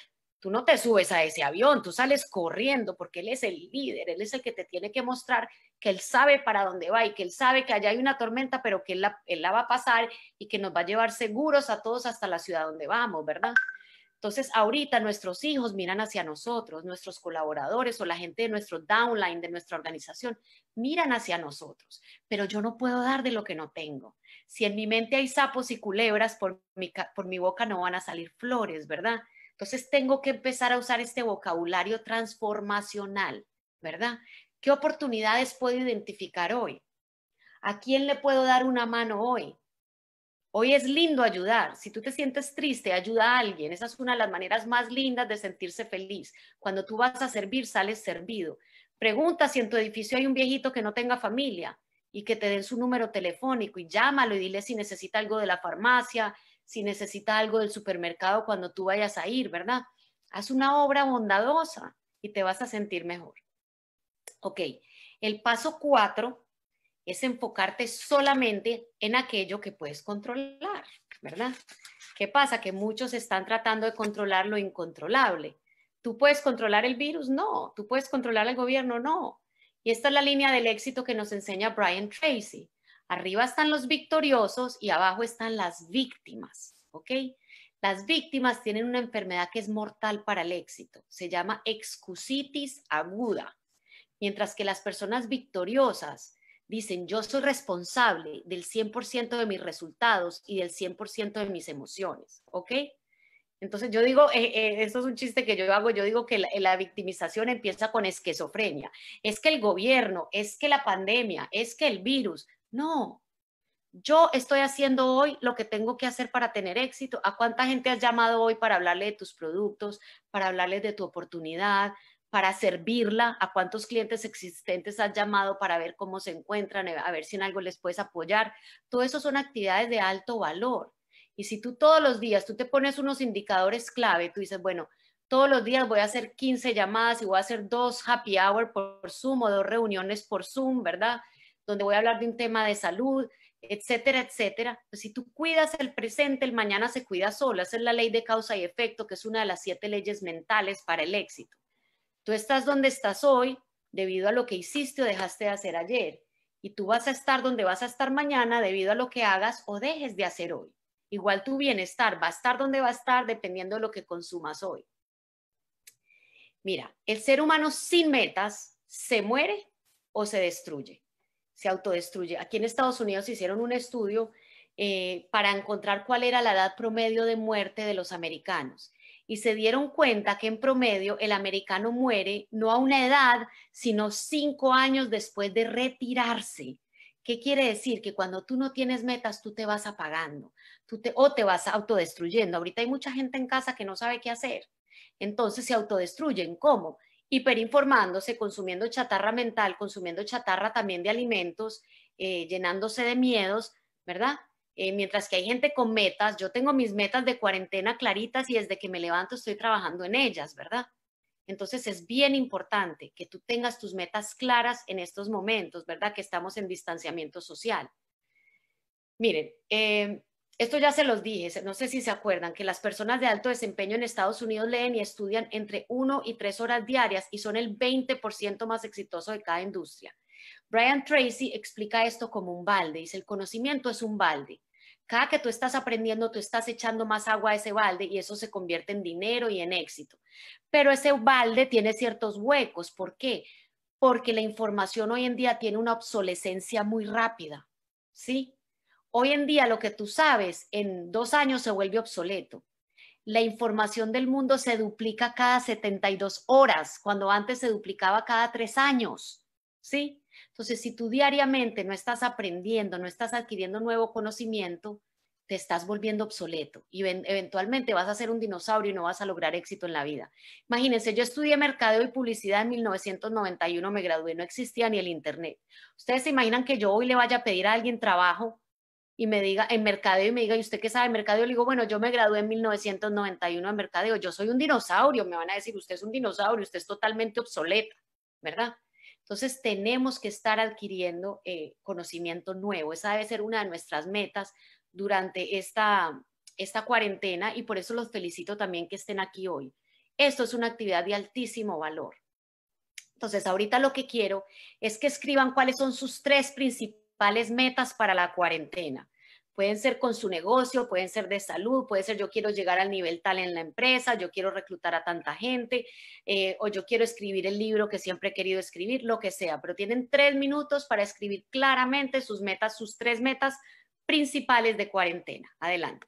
Tú no te subes a ese avión, tú sales corriendo porque él es el líder, él es el que te tiene que mostrar que él sabe para dónde va y que él sabe que allá hay una tormenta, pero que él la, va a pasar y que nos va a llevar seguros a todos hasta la ciudad donde vamos, ¿verdad? Entonces, ahorita nuestros hijos miran hacia nosotros, nuestros colaboradores o la gente de nuestro downline, de nuestra organización, miran hacia nosotros, pero yo no puedo dar de lo que no tengo. Si en mi mente hay sapos y culebras, por mi, por mi boca no van a salir flores, ¿verdad? Entonces tengo que empezar a usar este vocabulario transformacional, ¿verdad? ¿Qué oportunidades puedo identificar hoy? ¿A quién le puedo dar una mano hoy? Hoy es lindo ayudar. Si tú te sientes triste, ayuda a alguien. Esa es una de las maneras más lindas de sentirse feliz. Cuando tú vas a servir, sales servido. Pregunta si en tu edificio hay un viejito que no tenga familia y que te den su número telefónico y llámalo y dile si necesita algo de la farmacia, si necesita algo del supermercado cuando tú vayas a ir, ¿verdad? Haz una obra bondadosa y te vas a sentir mejor. Ok, el paso cuatro es enfocarte solamente en aquello que puedes controlar, ¿verdad? ¿Qué pasa? Que muchos están tratando de controlar lo incontrolable. ¿Tú puedes controlar el virus? No. ¿Tú puedes controlar el gobierno? No. Y esta es la línea del éxito que nos enseña Brian Tracy. Arriba están los victoriosos y abajo están las víctimas, ¿ok? Las víctimas tienen una enfermedad que es mortal para el éxito, se llama excusitis aguda, mientras que las personas victoriosas dicen, yo soy responsable del 100% de mis resultados y del 100% de mis emociones, ¿ok? Entonces yo digo, eh, eh esto es un chiste que yo hago, yo digo que la, victimización empieza con esquizofrenia. Es que el gobierno, es que la pandemia, es que el virus, no, yo estoy haciendo hoy lo que tengo que hacer para tener éxito. ¿A cuánta gente has llamado hoy para hablarle de tus productos, para hablarles de tu oportunidad, para servirla? ¿A cuántos clientes existentes has llamado para ver cómo se encuentran, a ver si en algo les puedes apoyar? Todo eso son actividades de alto valor. Y si tú todos los días, tú te pones unos indicadores clave, tú dices, bueno, todos los días voy a hacer 15 llamadas y voy a hacer dos happy hour por Zoom o dos reuniones por Zoom, ¿verdad? donde voy a hablar de un tema de salud, etcétera, etcétera. Pues si tú cuidas el presente, el mañana se cuida solo. Esa es la ley de causa y efecto, que es una de las siete leyes mentales para el éxito. Tú estás donde estás hoy debido a lo que hiciste o dejaste de hacer ayer. Y tú vas a estar donde vas a estar mañana debido a lo que hagas o dejes de hacer hoy. Igual tu bienestar va a estar donde va a estar dependiendo de lo que consumas hoy. Mira, el ser humano sin metas se muere o se destruye se autodestruye. Aquí en Estados Unidos hicieron un estudio eh, para encontrar cuál era la edad promedio de muerte de los americanos y se dieron cuenta que en promedio el americano muere no a una edad, sino cinco años después de retirarse. ¿Qué quiere decir? Que cuando tú no tienes metas, tú te vas apagando tú te, o te vas autodestruyendo. Ahorita hay mucha gente en casa que no sabe qué hacer. Entonces se autodestruyen. ¿Cómo? hiperinformándose, consumiendo chatarra mental, consumiendo chatarra también de alimentos, eh, llenándose de miedos, ¿verdad? Eh, mientras que hay gente con metas, yo tengo mis metas de cuarentena claritas y desde que me levanto estoy trabajando en ellas, ¿verdad? Entonces es bien importante que tú tengas tus metas claras en estos momentos, ¿verdad? Que estamos en distanciamiento social. Miren, eh, esto ya se los dije, no sé si se acuerdan, que las personas de alto desempeño en Estados Unidos leen y estudian entre 1 y 3 horas diarias y son el 20% más exitoso de cada industria. Brian Tracy explica esto como un balde, dice, el conocimiento es un balde. Cada que tú estás aprendiendo, tú estás echando más agua a ese balde y eso se convierte en dinero y en éxito. Pero ese balde tiene ciertos huecos. ¿Por qué? Porque la información hoy en día tiene una obsolescencia muy rápida. ¿Sí? Hoy en día lo que tú sabes en dos años se vuelve obsoleto. La información del mundo se duplica cada 72 horas, cuando antes se duplicaba cada tres años. ¿Sí? Entonces, si tú diariamente no estás aprendiendo, no estás adquiriendo nuevo conocimiento, te estás volviendo obsoleto y eventualmente vas a ser un dinosaurio y no vas a lograr éxito en la vida. Imagínense, yo estudié mercadeo y publicidad en 1991, me gradué, no existía ni el Internet. Ustedes se imaginan que yo hoy le vaya a pedir a alguien trabajo y me diga, en mercadeo, y me diga, ¿y usted qué sabe de mercadeo? Le digo, bueno, yo me gradué en 1991 en mercadeo, yo soy un dinosaurio, me van a decir, usted es un dinosaurio, usted es totalmente obsoleta, ¿verdad? Entonces tenemos que estar adquiriendo eh, conocimiento nuevo, esa debe ser una de nuestras metas durante esta, esta cuarentena y por eso los felicito también que estén aquí hoy. Esto es una actividad de altísimo valor. Entonces, ahorita lo que quiero es que escriban cuáles son sus tres principales ¿Cuáles metas para la cuarentena. Pueden ser con su negocio, pueden ser de salud, puede ser yo quiero llegar al nivel tal en la empresa, yo quiero reclutar a tanta gente, eh, o yo quiero escribir el libro que siempre he querido escribir, lo que sea. Pero tienen tres minutos para escribir claramente sus metas, sus tres metas principales de cuarentena. Adelante.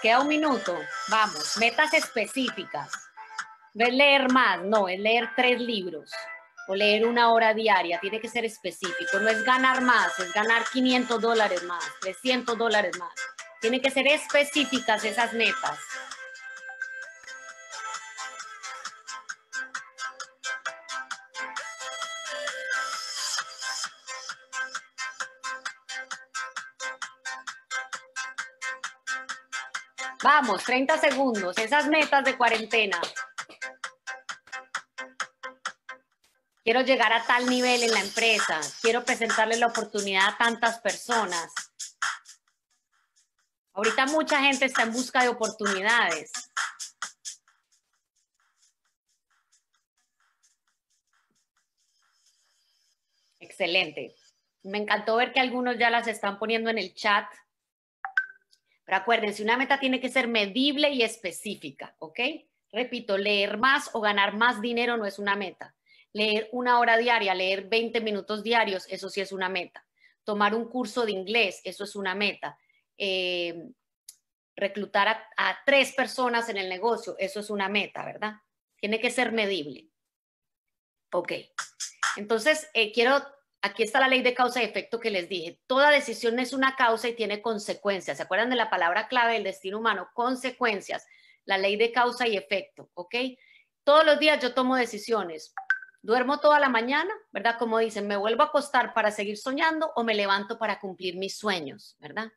Queda un minuto. Vamos, metas específicas. No es leer más, no, es leer tres libros o leer una hora diaria. Tiene que ser específico. No es ganar más, es ganar 500 dólares más, 300 dólares más. Tienen que ser específicas esas metas. 30 segundos, esas metas de cuarentena. Quiero llegar a tal nivel en la empresa, quiero presentarle la oportunidad a tantas personas. Ahorita mucha gente está en busca de oportunidades. Excelente. Me encantó ver que algunos ya las están poniendo en el chat. Pero acuérdense, una meta tiene que ser medible y específica, ¿ok? Repito, leer más o ganar más dinero no es una meta. Leer una hora diaria, leer 20 minutos diarios, eso sí es una meta. Tomar un curso de inglés, eso es una meta. Eh, reclutar a, tres personas en el negocio, eso es una meta, ¿verdad? Tiene que ser medible. Ok. Entonces, eh, quiero Aquí está la ley de causa y efecto que les dije. Toda decisión es una causa y tiene consecuencias. ¿Se acuerdan de la palabra clave del destino humano? Consecuencias. La ley de causa y efecto, ¿ok? Todos los días yo tomo decisiones. Duermo toda la mañana, ¿verdad? Como dicen, me vuelvo a acostar para seguir soñando o me levanto para cumplir mis sueños, ¿verdad?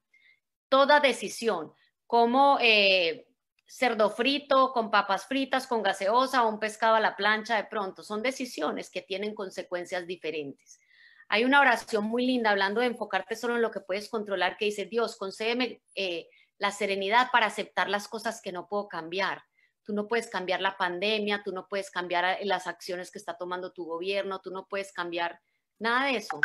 Toda decisión, como eh, cerdo frito, con papas fritas, con gaseosa o un pescado a la plancha de pronto, son decisiones que tienen consecuencias diferentes. Hay una oración muy linda hablando de enfocarte solo en lo que puedes controlar, que dice, Dios, concédeme eh, la serenidad para aceptar las cosas que no puedo cambiar. Tú no puedes cambiar la pandemia, tú no puedes cambiar eh, las acciones que está tomando tu gobierno, tú no puedes cambiar nada de eso.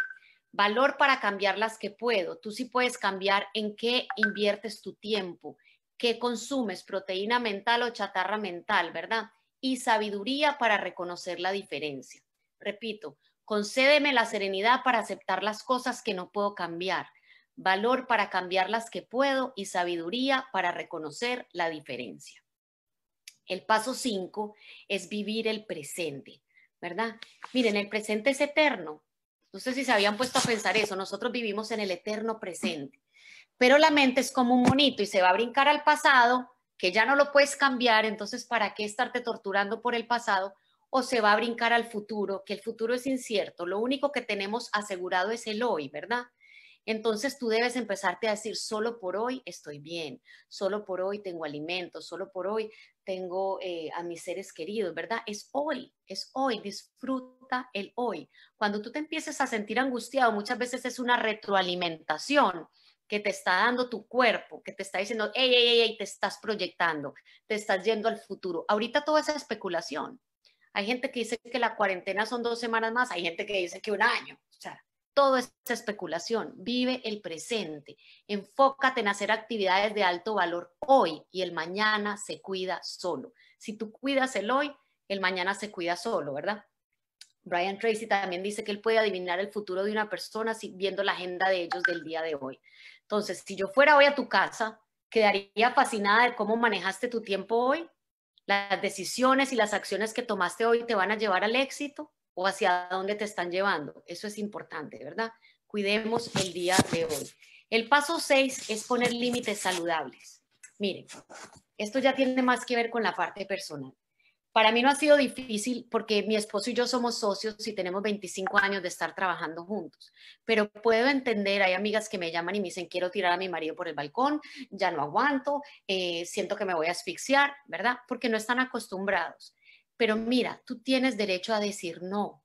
Valor para cambiar las que puedo. Tú sí puedes cambiar en qué inviertes tu tiempo, qué consumes, proteína mental o chatarra mental, ¿verdad? Y sabiduría para reconocer la diferencia. Repito, Concédeme la serenidad para aceptar las cosas que no puedo cambiar, valor para cambiar las que puedo y sabiduría para reconocer la diferencia. El paso cinco es vivir el presente, ¿verdad? Miren, el presente es eterno. No sé si se habían puesto a pensar eso, nosotros vivimos en el eterno presente, pero la mente es como un monito y se va a brincar al pasado, que ya no lo puedes cambiar, entonces ¿para qué estarte torturando por el pasado? o se va a brincar al futuro, que el futuro es incierto, lo único que tenemos asegurado es el hoy, ¿verdad? Entonces tú debes empezarte a decir, solo por hoy estoy bien, solo por hoy tengo alimento, solo por hoy tengo eh, a mis seres queridos, ¿verdad? Es hoy, es hoy, disfruta el hoy. Cuando tú te empieces a sentir angustiado, muchas veces es una retroalimentación que te está dando tu cuerpo, que te está diciendo, hey, hey, hey, te estás proyectando, te estás yendo al futuro. Ahorita toda esa especulación, hay gente que dice que la cuarentena son dos semanas más, hay gente que dice que un año. O sea, todo es especulación. Vive el presente. Enfócate en hacer actividades de alto valor hoy y el mañana se cuida solo. Si tú cuidas el hoy, el mañana se cuida solo, ¿verdad? Brian Tracy también dice que él puede adivinar el futuro de una persona viendo la agenda de ellos del día de hoy. Entonces, si yo fuera hoy a tu casa, quedaría fascinada de cómo manejaste tu tiempo hoy las decisiones y las acciones que tomaste hoy te van a llevar al éxito o hacia dónde te están llevando. Eso es importante, ¿verdad? Cuidemos el día de hoy. El paso seis es poner límites saludables. Miren, esto ya tiene más que ver con la parte personal. Para mí no ha sido difícil porque mi esposo y yo somos socios y tenemos 25 años de estar trabajando juntos, pero puedo entender, hay amigas que me llaman y me dicen, quiero tirar a mi marido por el balcón, ya no aguanto, eh, siento que me voy a asfixiar, ¿verdad? Porque no están acostumbrados. Pero mira, tú tienes derecho a decir no,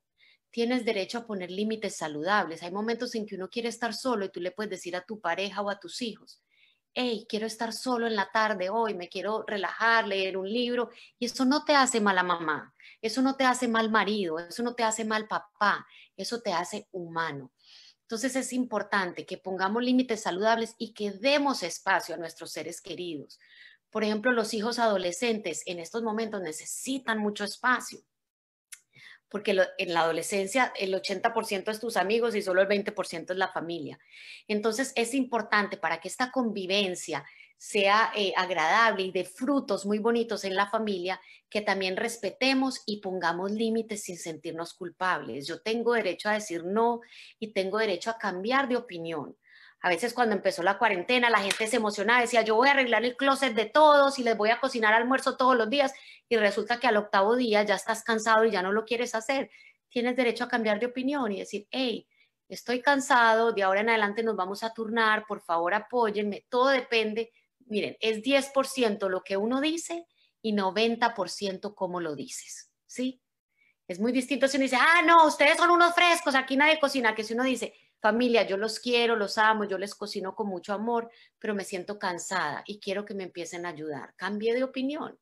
tienes derecho a poner límites saludables. Hay momentos en que uno quiere estar solo y tú le puedes decir a tu pareja o a tus hijos, hey, quiero estar solo en la tarde hoy, me quiero relajar, leer un libro, y eso no te hace mala mamá, eso no te hace mal marido, eso no te hace mal papá, eso te hace humano. Entonces es importante que pongamos límites saludables y que demos espacio a nuestros seres queridos. Por ejemplo, los hijos adolescentes en estos momentos necesitan mucho espacio porque en la adolescencia el 80% es tus amigos y solo el 20% es la familia. Entonces es importante para que esta convivencia sea eh, agradable y de frutos muy bonitos en la familia, que también respetemos y pongamos límites sin sentirnos culpables. Yo tengo derecho a decir no y tengo derecho a cambiar de opinión. A veces cuando empezó la cuarentena la gente se emocionaba, decía, yo voy a arreglar el closet de todos y les voy a cocinar almuerzo todos los días. Y resulta que al octavo día ya estás cansado y ya no lo quieres hacer. Tienes derecho a cambiar de opinión y decir, hey, estoy cansado, de ahora en adelante nos vamos a turnar, por favor apóyenme. Todo depende, miren, es 10% lo que uno dice y 90% cómo lo dices, ¿sí? Es muy distinto si uno dice, ah, no, ustedes son unos frescos, aquí nadie cocina, que si uno dice, familia, yo los quiero, los amo, yo les cocino con mucho amor, pero me siento cansada y quiero que me empiecen a ayudar. Cambie de opinión.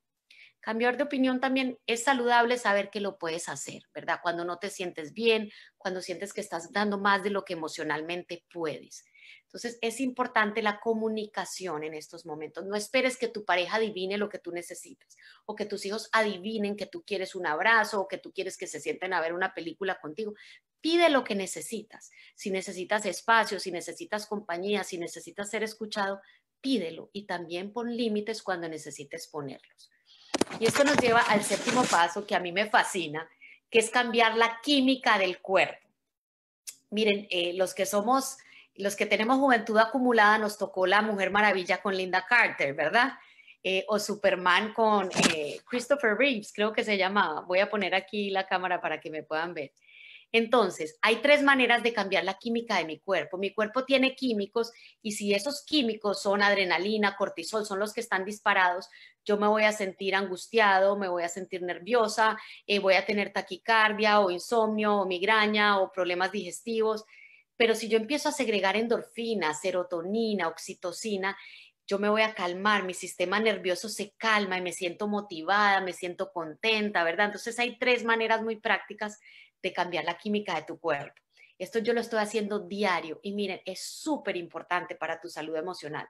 Cambiar de opinión también es saludable saber que lo puedes hacer, ¿verdad? Cuando no te sientes bien, cuando sientes que estás dando más de lo que emocionalmente puedes. Entonces, es importante la comunicación en estos momentos. No esperes que tu pareja adivine lo que tú necesitas o que tus hijos adivinen que tú quieres un abrazo o que tú quieres que se sienten a ver una película contigo pide lo que necesitas. Si necesitas espacio, si necesitas compañía, si necesitas ser escuchado, pídelo y también pon límites cuando necesites ponerlos. Y esto nos lleva al séptimo paso que a mí me fascina, que es cambiar la química del cuerpo. Miren, eh, los que somos, los que tenemos juventud acumulada, nos tocó la Mujer Maravilla con Linda Carter, ¿verdad? Eh, o Superman con eh, Christopher Reeves, creo que se llamaba. Voy a poner aquí la cámara para que me puedan ver. Entonces, hay tres maneras de cambiar la química de mi cuerpo. Mi cuerpo tiene químicos y si esos químicos son adrenalina, cortisol, son los que están disparados, yo me voy a sentir angustiado, me voy a sentir nerviosa, eh, voy a tener taquicardia o insomnio o migraña o problemas digestivos. Pero si yo empiezo a segregar endorfina, serotonina, oxitocina, yo me voy a calmar, mi sistema nervioso se calma y me siento motivada, me siento contenta, ¿verdad? Entonces hay tres maneras muy prácticas de cambiar la química de tu cuerpo. Esto yo lo estoy haciendo diario y miren, es súper importante para tu salud emocional.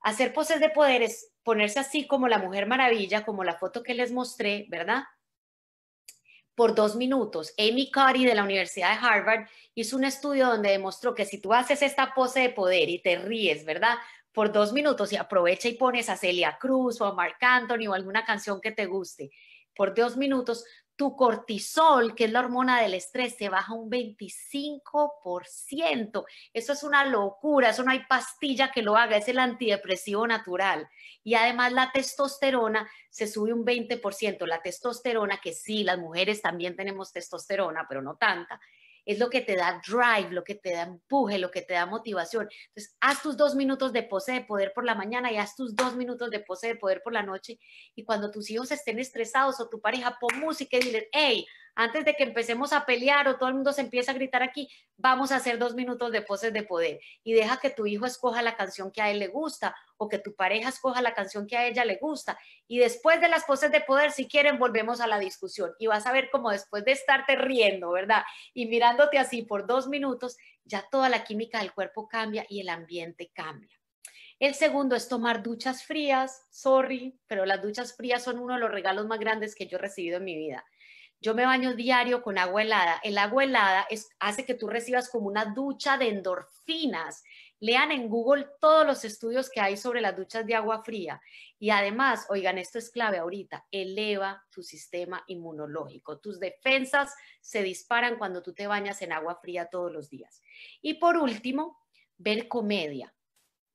Hacer poses de poder es ponerse así como la Mujer Maravilla, como la foto que les mostré, ¿verdad? Por dos minutos. Amy Cuddy de la Universidad de Harvard hizo un estudio donde demostró que si tú haces esta pose de poder y te ríes, ¿verdad? Por dos minutos y aprovecha y pones a Celia Cruz o a Marc Anthony o alguna canción que te guste por dos minutos, tu cortisol, que es la hormona del estrés, se baja un 25%. Eso es una locura, eso no hay pastilla que lo haga, es el antidepresivo natural. Y además la testosterona se sube un 20%. La testosterona, que sí, las mujeres también tenemos testosterona, pero no tanta, es lo que te da drive, lo que te da empuje, lo que te da motivación. Entonces, haz tus dos minutos de pose de poder por la mañana y haz tus dos minutos de pose de poder por la noche. Y cuando tus hijos estén estresados o tu pareja, pon música y diles, hey, antes de que empecemos a pelear o todo el mundo se empieza a gritar aquí, vamos a hacer dos minutos de poses de poder y deja que tu hijo escoja la canción que a él le gusta o que tu pareja escoja la canción que a ella le gusta. Y después de las poses de poder, si quieren, volvemos a la discusión y vas a ver cómo después de estarte riendo, ¿verdad? Y mirándote así por dos minutos, ya toda la química del cuerpo cambia y el ambiente cambia. El segundo es tomar duchas frías. Sorry, pero las duchas frías son uno de los regalos más grandes que yo he recibido en mi vida. Yo me baño diario con agua helada. El agua helada hace que tú recibas como una ducha de endorfinas. Lean en Google todos los estudios que hay sobre las duchas de agua fría. Y además, oigan, esto es clave ahorita, eleva tu sistema inmunológico. Tus defensas se disparan cuando tú te bañas en agua fría todos los días. Y por último, ver comedia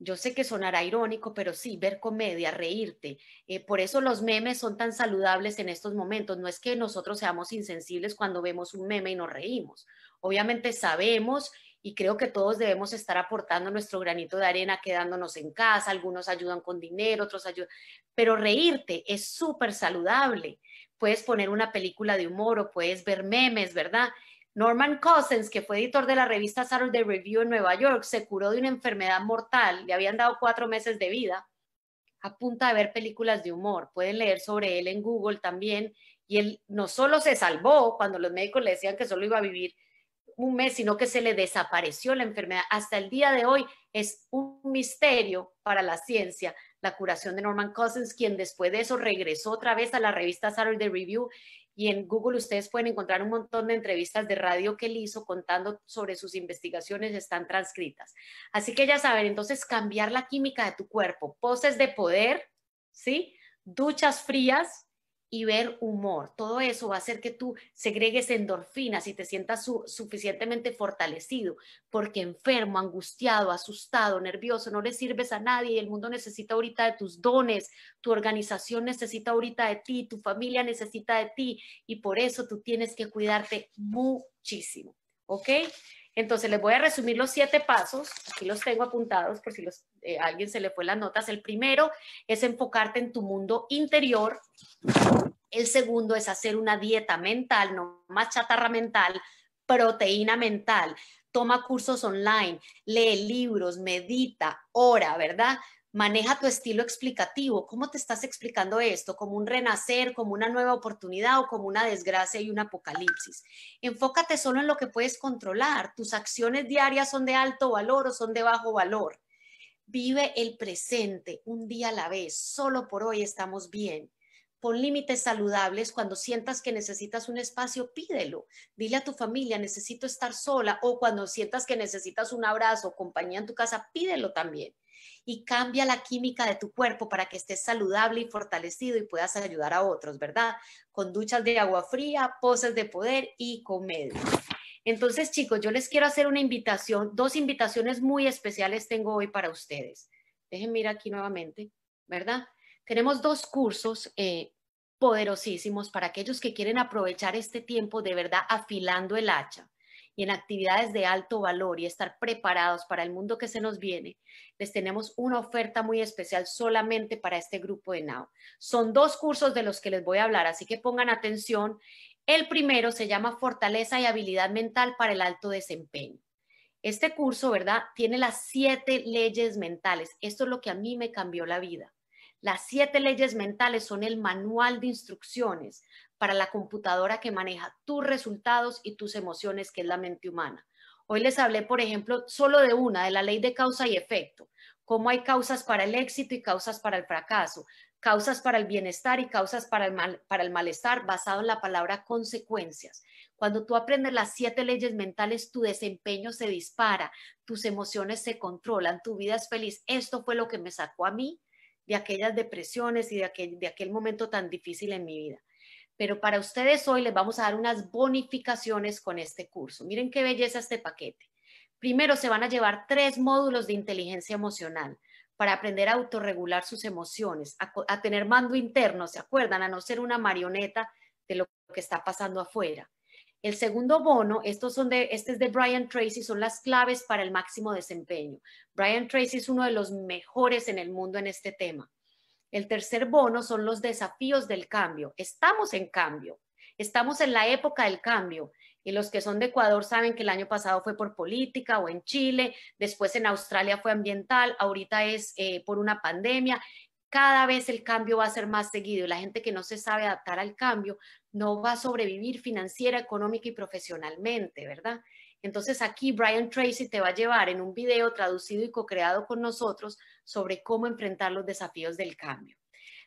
yo sé que sonará irónico, pero sí, ver comedia, reírte. Eh, por eso los memes son tan saludables en estos momentos. No es que nosotros seamos insensibles cuando vemos un meme y nos reímos. Obviamente sabemos y creo que todos debemos estar aportando nuestro granito de arena quedándonos en casa. Algunos ayudan con dinero, otros ayudan. Pero reírte es súper saludable. Puedes poner una película de humor o puedes ver memes, ¿verdad? Norman Cousins, que fue editor de la revista Saturday Review en Nueva York, se curó de una enfermedad mortal, le habían dado cuatro meses de vida, a punta de ver películas de humor. Pueden leer sobre él en Google también. Y él no solo se salvó cuando los médicos le decían que solo iba a vivir un mes, sino que se le desapareció la enfermedad. Hasta el día de hoy es un misterio para la ciencia la curación de Norman Cousins, quien después de eso regresó otra vez a la revista Saturday Review y en Google ustedes pueden encontrar un montón de entrevistas de radio que él hizo contando sobre sus investigaciones, están transcritas. Así que ya saben, entonces cambiar la química de tu cuerpo, poses de poder, ¿sí? Duchas frías, y ver humor. Todo eso va a hacer que tú segregues endorfinas y te sientas suficientemente fortalecido, porque enfermo, angustiado, asustado, nervioso, no le sirves a nadie el mundo necesita ahorita de tus dones, tu organización necesita ahorita de ti, tu familia necesita de ti y por eso tú tienes que cuidarte muchísimo, ¿ok? Entonces les voy a resumir los siete pasos, aquí los tengo apuntados por si eh, alguien se le fue las notas. El primero es enfocarte en tu mundo interior. El segundo es hacer una dieta mental, no más chatarra mental, proteína mental. Toma cursos online, lee libros, medita, ora, ¿verdad? maneja tu estilo explicativo. ¿Cómo te estás explicando esto? ¿Como un renacer, como una nueva oportunidad o como una desgracia y un apocalipsis? Enfócate solo en lo que puedes controlar. Tus acciones diarias son de alto valor o son de bajo valor. Vive el presente un día a la vez. Solo por hoy estamos bien. Pon límites saludables. Cuando sientas que necesitas un espacio, pídelo. Dile a tu familia, necesito estar sola. O cuando sientas que necesitas un abrazo, compañía en tu casa, pídelo también y cambia la química de tu cuerpo para que estés saludable y fortalecido y puedas ayudar a otros, ¿verdad? Con duchas de agua fría, poses de poder y comedia. Entonces, chicos, yo les quiero hacer una invitación, dos invitaciones muy especiales tengo hoy para ustedes. Déjenme ir aquí nuevamente, ¿verdad? Tenemos dos cursos eh, poderosísimos para aquellos que quieren aprovechar este tiempo de verdad afilando el hacha y en actividades de alto valor y estar preparados para el mundo que se nos viene, les tenemos una oferta muy especial solamente para este grupo de Nao Son dos cursos de los que les voy a hablar, así que pongan atención. El primero se llama Fortaleza y Habilidad Mental para el Alto Desempeño. Este curso, ¿verdad? Tiene las siete leyes mentales. Esto es lo que a mí me cambió la vida. Las siete leyes mentales son el manual de instrucciones para la computadora que maneja tus resultados y tus emociones, que es la mente humana. Hoy les hablé, por ejemplo, solo de una, de la ley de causa y efecto, cómo hay causas para el éxito y causas para el fracaso, causas para el bienestar y causas para el, malestar, basado en la palabra consecuencias. Cuando tú aprendes las siete leyes mentales, tu desempeño se dispara, tus emociones se controlan, tu vida es feliz. Esto fue lo que me sacó a mí de aquellas depresiones y de de aquel momento tan difícil en mi vida pero para ustedes hoy les vamos a dar unas bonificaciones con este curso. Miren qué belleza este paquete. Primero se van a llevar tres módulos de inteligencia emocional para aprender a autorregular sus emociones, a, tener mando interno, ¿se acuerdan? A no ser una marioneta de lo que está pasando afuera. El segundo bono, estos son este es de Brian Tracy, son las claves para el máximo desempeño. Brian Tracy es uno de los mejores en el mundo en este tema. El tercer bono son los desafíos del cambio. Estamos en cambio, estamos en la época del cambio. Y los que son de Ecuador saben que el año pasado fue por política o en Chile, después en Australia fue ambiental, ahorita es eh, por una pandemia. Cada vez el cambio va a ser más seguido y la gente que no se sabe adaptar al cambio no va a sobrevivir financiera, económica y profesionalmente, ¿verdad? Entonces aquí Brian Tracy te va a llevar en un video traducido y co-creado con nosotros sobre cómo enfrentar los desafíos del cambio.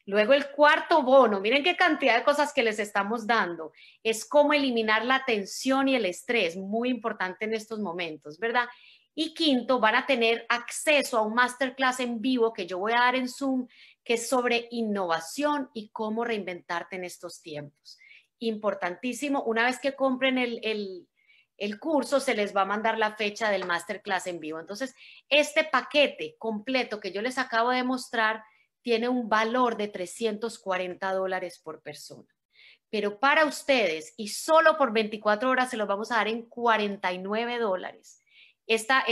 Luego el cuarto bono, miren qué cantidad de cosas que les estamos dando, es cómo eliminar la tensión y el estrés, muy importante en estos momentos, ¿verdad? Y quinto, van a tener acceso a un masterclass en vivo que yo voy a dar en Zoom, que es sobre innovación y cómo reinventarte en estos tiempos. Importantísimo, una vez que compren el, el el curso, se les va a mandar la fecha del masterclass en vivo. Entonces, este paquete completo que yo les acabo de mostrar tiene un valor de 340 dólares por persona. Pero para ustedes, y solo por 24 horas, se los vamos a dar en 49 dólares. Esta,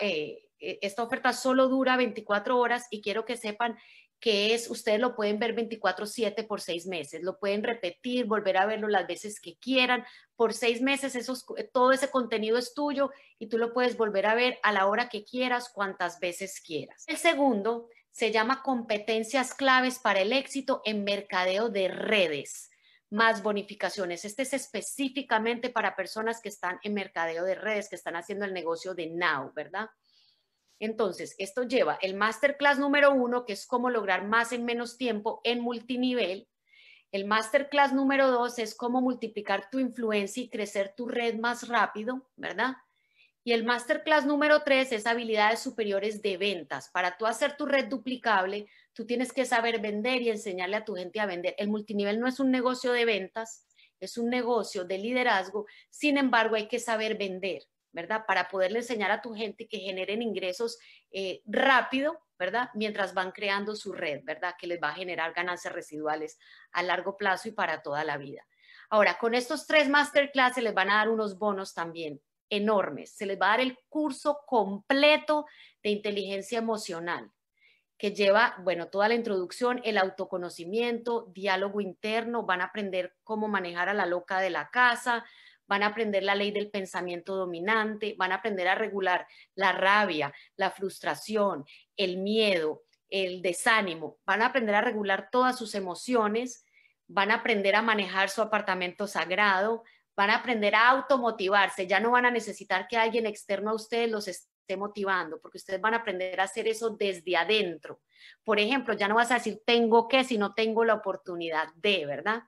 eh, eh, esta oferta solo dura 24 horas y quiero que sepan que es, ustedes lo pueden ver 24/7 por seis meses, lo pueden repetir, volver a verlo las veces que quieran, por seis meses esos, eh, todo ese contenido es tuyo y tú lo puedes volver a ver a la hora que quieras, cuantas veces quieras. El segundo se llama competencias claves para el éxito en mercadeo de redes más bonificaciones. Este es específicamente para personas que están en mercadeo de redes, que están haciendo el negocio de Now, ¿verdad? Entonces, esto lleva el masterclass número uno, que es cómo lograr más en menos tiempo en multinivel. El masterclass número dos es cómo multiplicar tu influencia y crecer tu red más rápido, ¿verdad? Y el masterclass número tres es habilidades superiores de ventas. Para tú hacer tu red duplicable, tú tienes que saber vender y enseñarle a tu gente a vender. El multinivel no es un negocio de ventas, es un negocio de liderazgo. Sin embargo, hay que saber vender. ¿verdad? Para poderle enseñar a tu gente que generen ingresos eh, rápido, ¿verdad? Mientras van creando su red, ¿verdad? Que les va a generar ganancias residuales a largo plazo y para toda la vida. Ahora, con estos tres masterclass les van a dar unos bonos también enormes. Se les va a dar el curso completo de inteligencia emocional que lleva, bueno, toda la introducción, el autoconocimiento, diálogo interno, van a aprender cómo manejar a la loca de la casa, van a aprender la ley del pensamiento dominante, van a aprender a regular la rabia, la frustración, el miedo, el desánimo, van a aprender a regular todas sus emociones, van a aprender a manejar su apartamento sagrado, van a aprender a automotivarse, ya no van a necesitar que alguien externo a ustedes los esté motivando, porque ustedes van a aprender a hacer eso desde adentro. Por ejemplo, ya no vas a decir tengo que, sino tengo la oportunidad de, ¿verdad?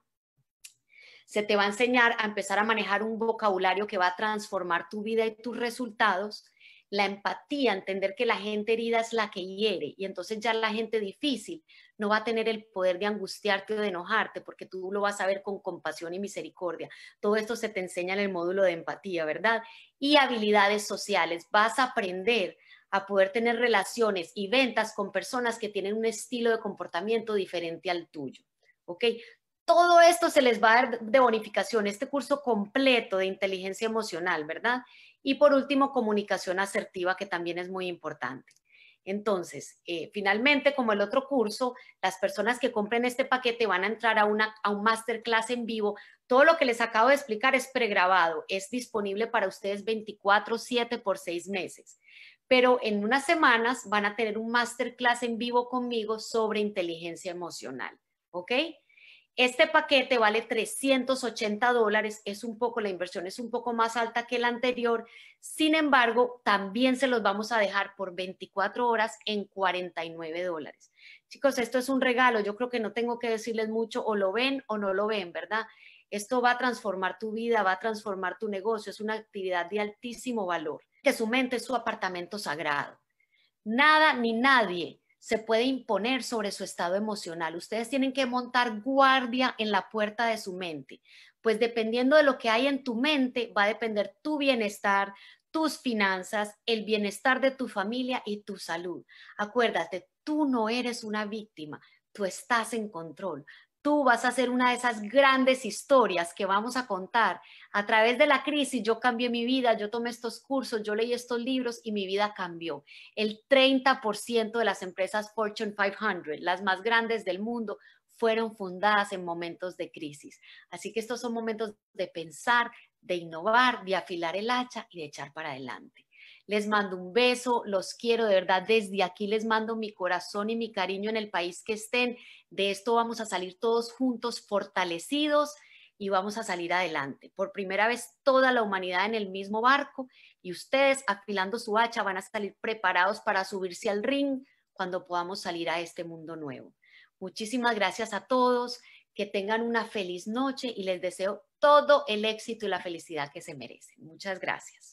se te va a enseñar a empezar a manejar un vocabulario que va a transformar tu vida y tus resultados, la empatía, entender que la gente herida es la que hiere y entonces ya la gente difícil no va a tener el poder de angustiarte o de enojarte porque tú lo vas a ver con compasión y misericordia. Todo esto se te enseña en el módulo de empatía, ¿verdad? Y habilidades sociales. Vas a aprender a poder tener relaciones y ventas con personas que tienen un estilo de comportamiento diferente al tuyo. ¿Ok? todo esto se les va a dar de bonificación, este curso completo de inteligencia emocional, ¿verdad? Y por último, comunicación asertiva, que también es muy importante. Entonces, eh, finalmente, como el otro curso, las personas que compren este paquete van a entrar a, una, a un masterclass en vivo. Todo lo que les acabo de explicar es pregrabado, es disponible para ustedes 24, 7 por 6 meses. Pero en unas semanas van a tener un masterclass en vivo conmigo sobre inteligencia emocional. ¿Ok? Este paquete vale 380 dólares, es un poco, la inversión es un poco más alta que la anterior, sin embargo, también se los vamos a dejar por 24 horas en 49 dólares. Chicos, esto es un regalo, yo creo que no tengo que decirles mucho, o lo ven o no lo ven, ¿verdad? Esto va a transformar tu vida, va a transformar tu negocio, es una actividad de altísimo valor. Que su mente es su apartamento sagrado. Nada ni nadie se puede imponer sobre su estado emocional. Ustedes tienen que montar guardia en la puerta de su mente, pues dependiendo de lo que hay en tu mente, va a depender tu bienestar, tus finanzas, el bienestar de tu familia y tu salud. Acuérdate, tú no eres una víctima, tú estás en control tú vas a ser una de esas grandes historias que vamos a contar. A través de la crisis yo cambié mi vida, yo tomé estos cursos, yo leí estos libros y mi vida cambió. El 30% de las empresas Fortune 500, las más grandes del mundo, fueron fundadas en momentos de crisis. Así que estos son momentos de pensar, de innovar, de afilar el hacha y de echar para adelante. Les mando un beso, los quiero de verdad. Desde aquí les mando mi corazón y mi cariño en el país que estén. De esto vamos a salir todos juntos fortalecidos y vamos a salir adelante. Por primera vez toda la humanidad en el mismo barco y ustedes afilando su hacha van a salir preparados para subirse al ring cuando podamos salir a este mundo nuevo. Muchísimas gracias a todos, que tengan una feliz noche y les deseo todo el éxito y la felicidad que se merecen. Muchas gracias.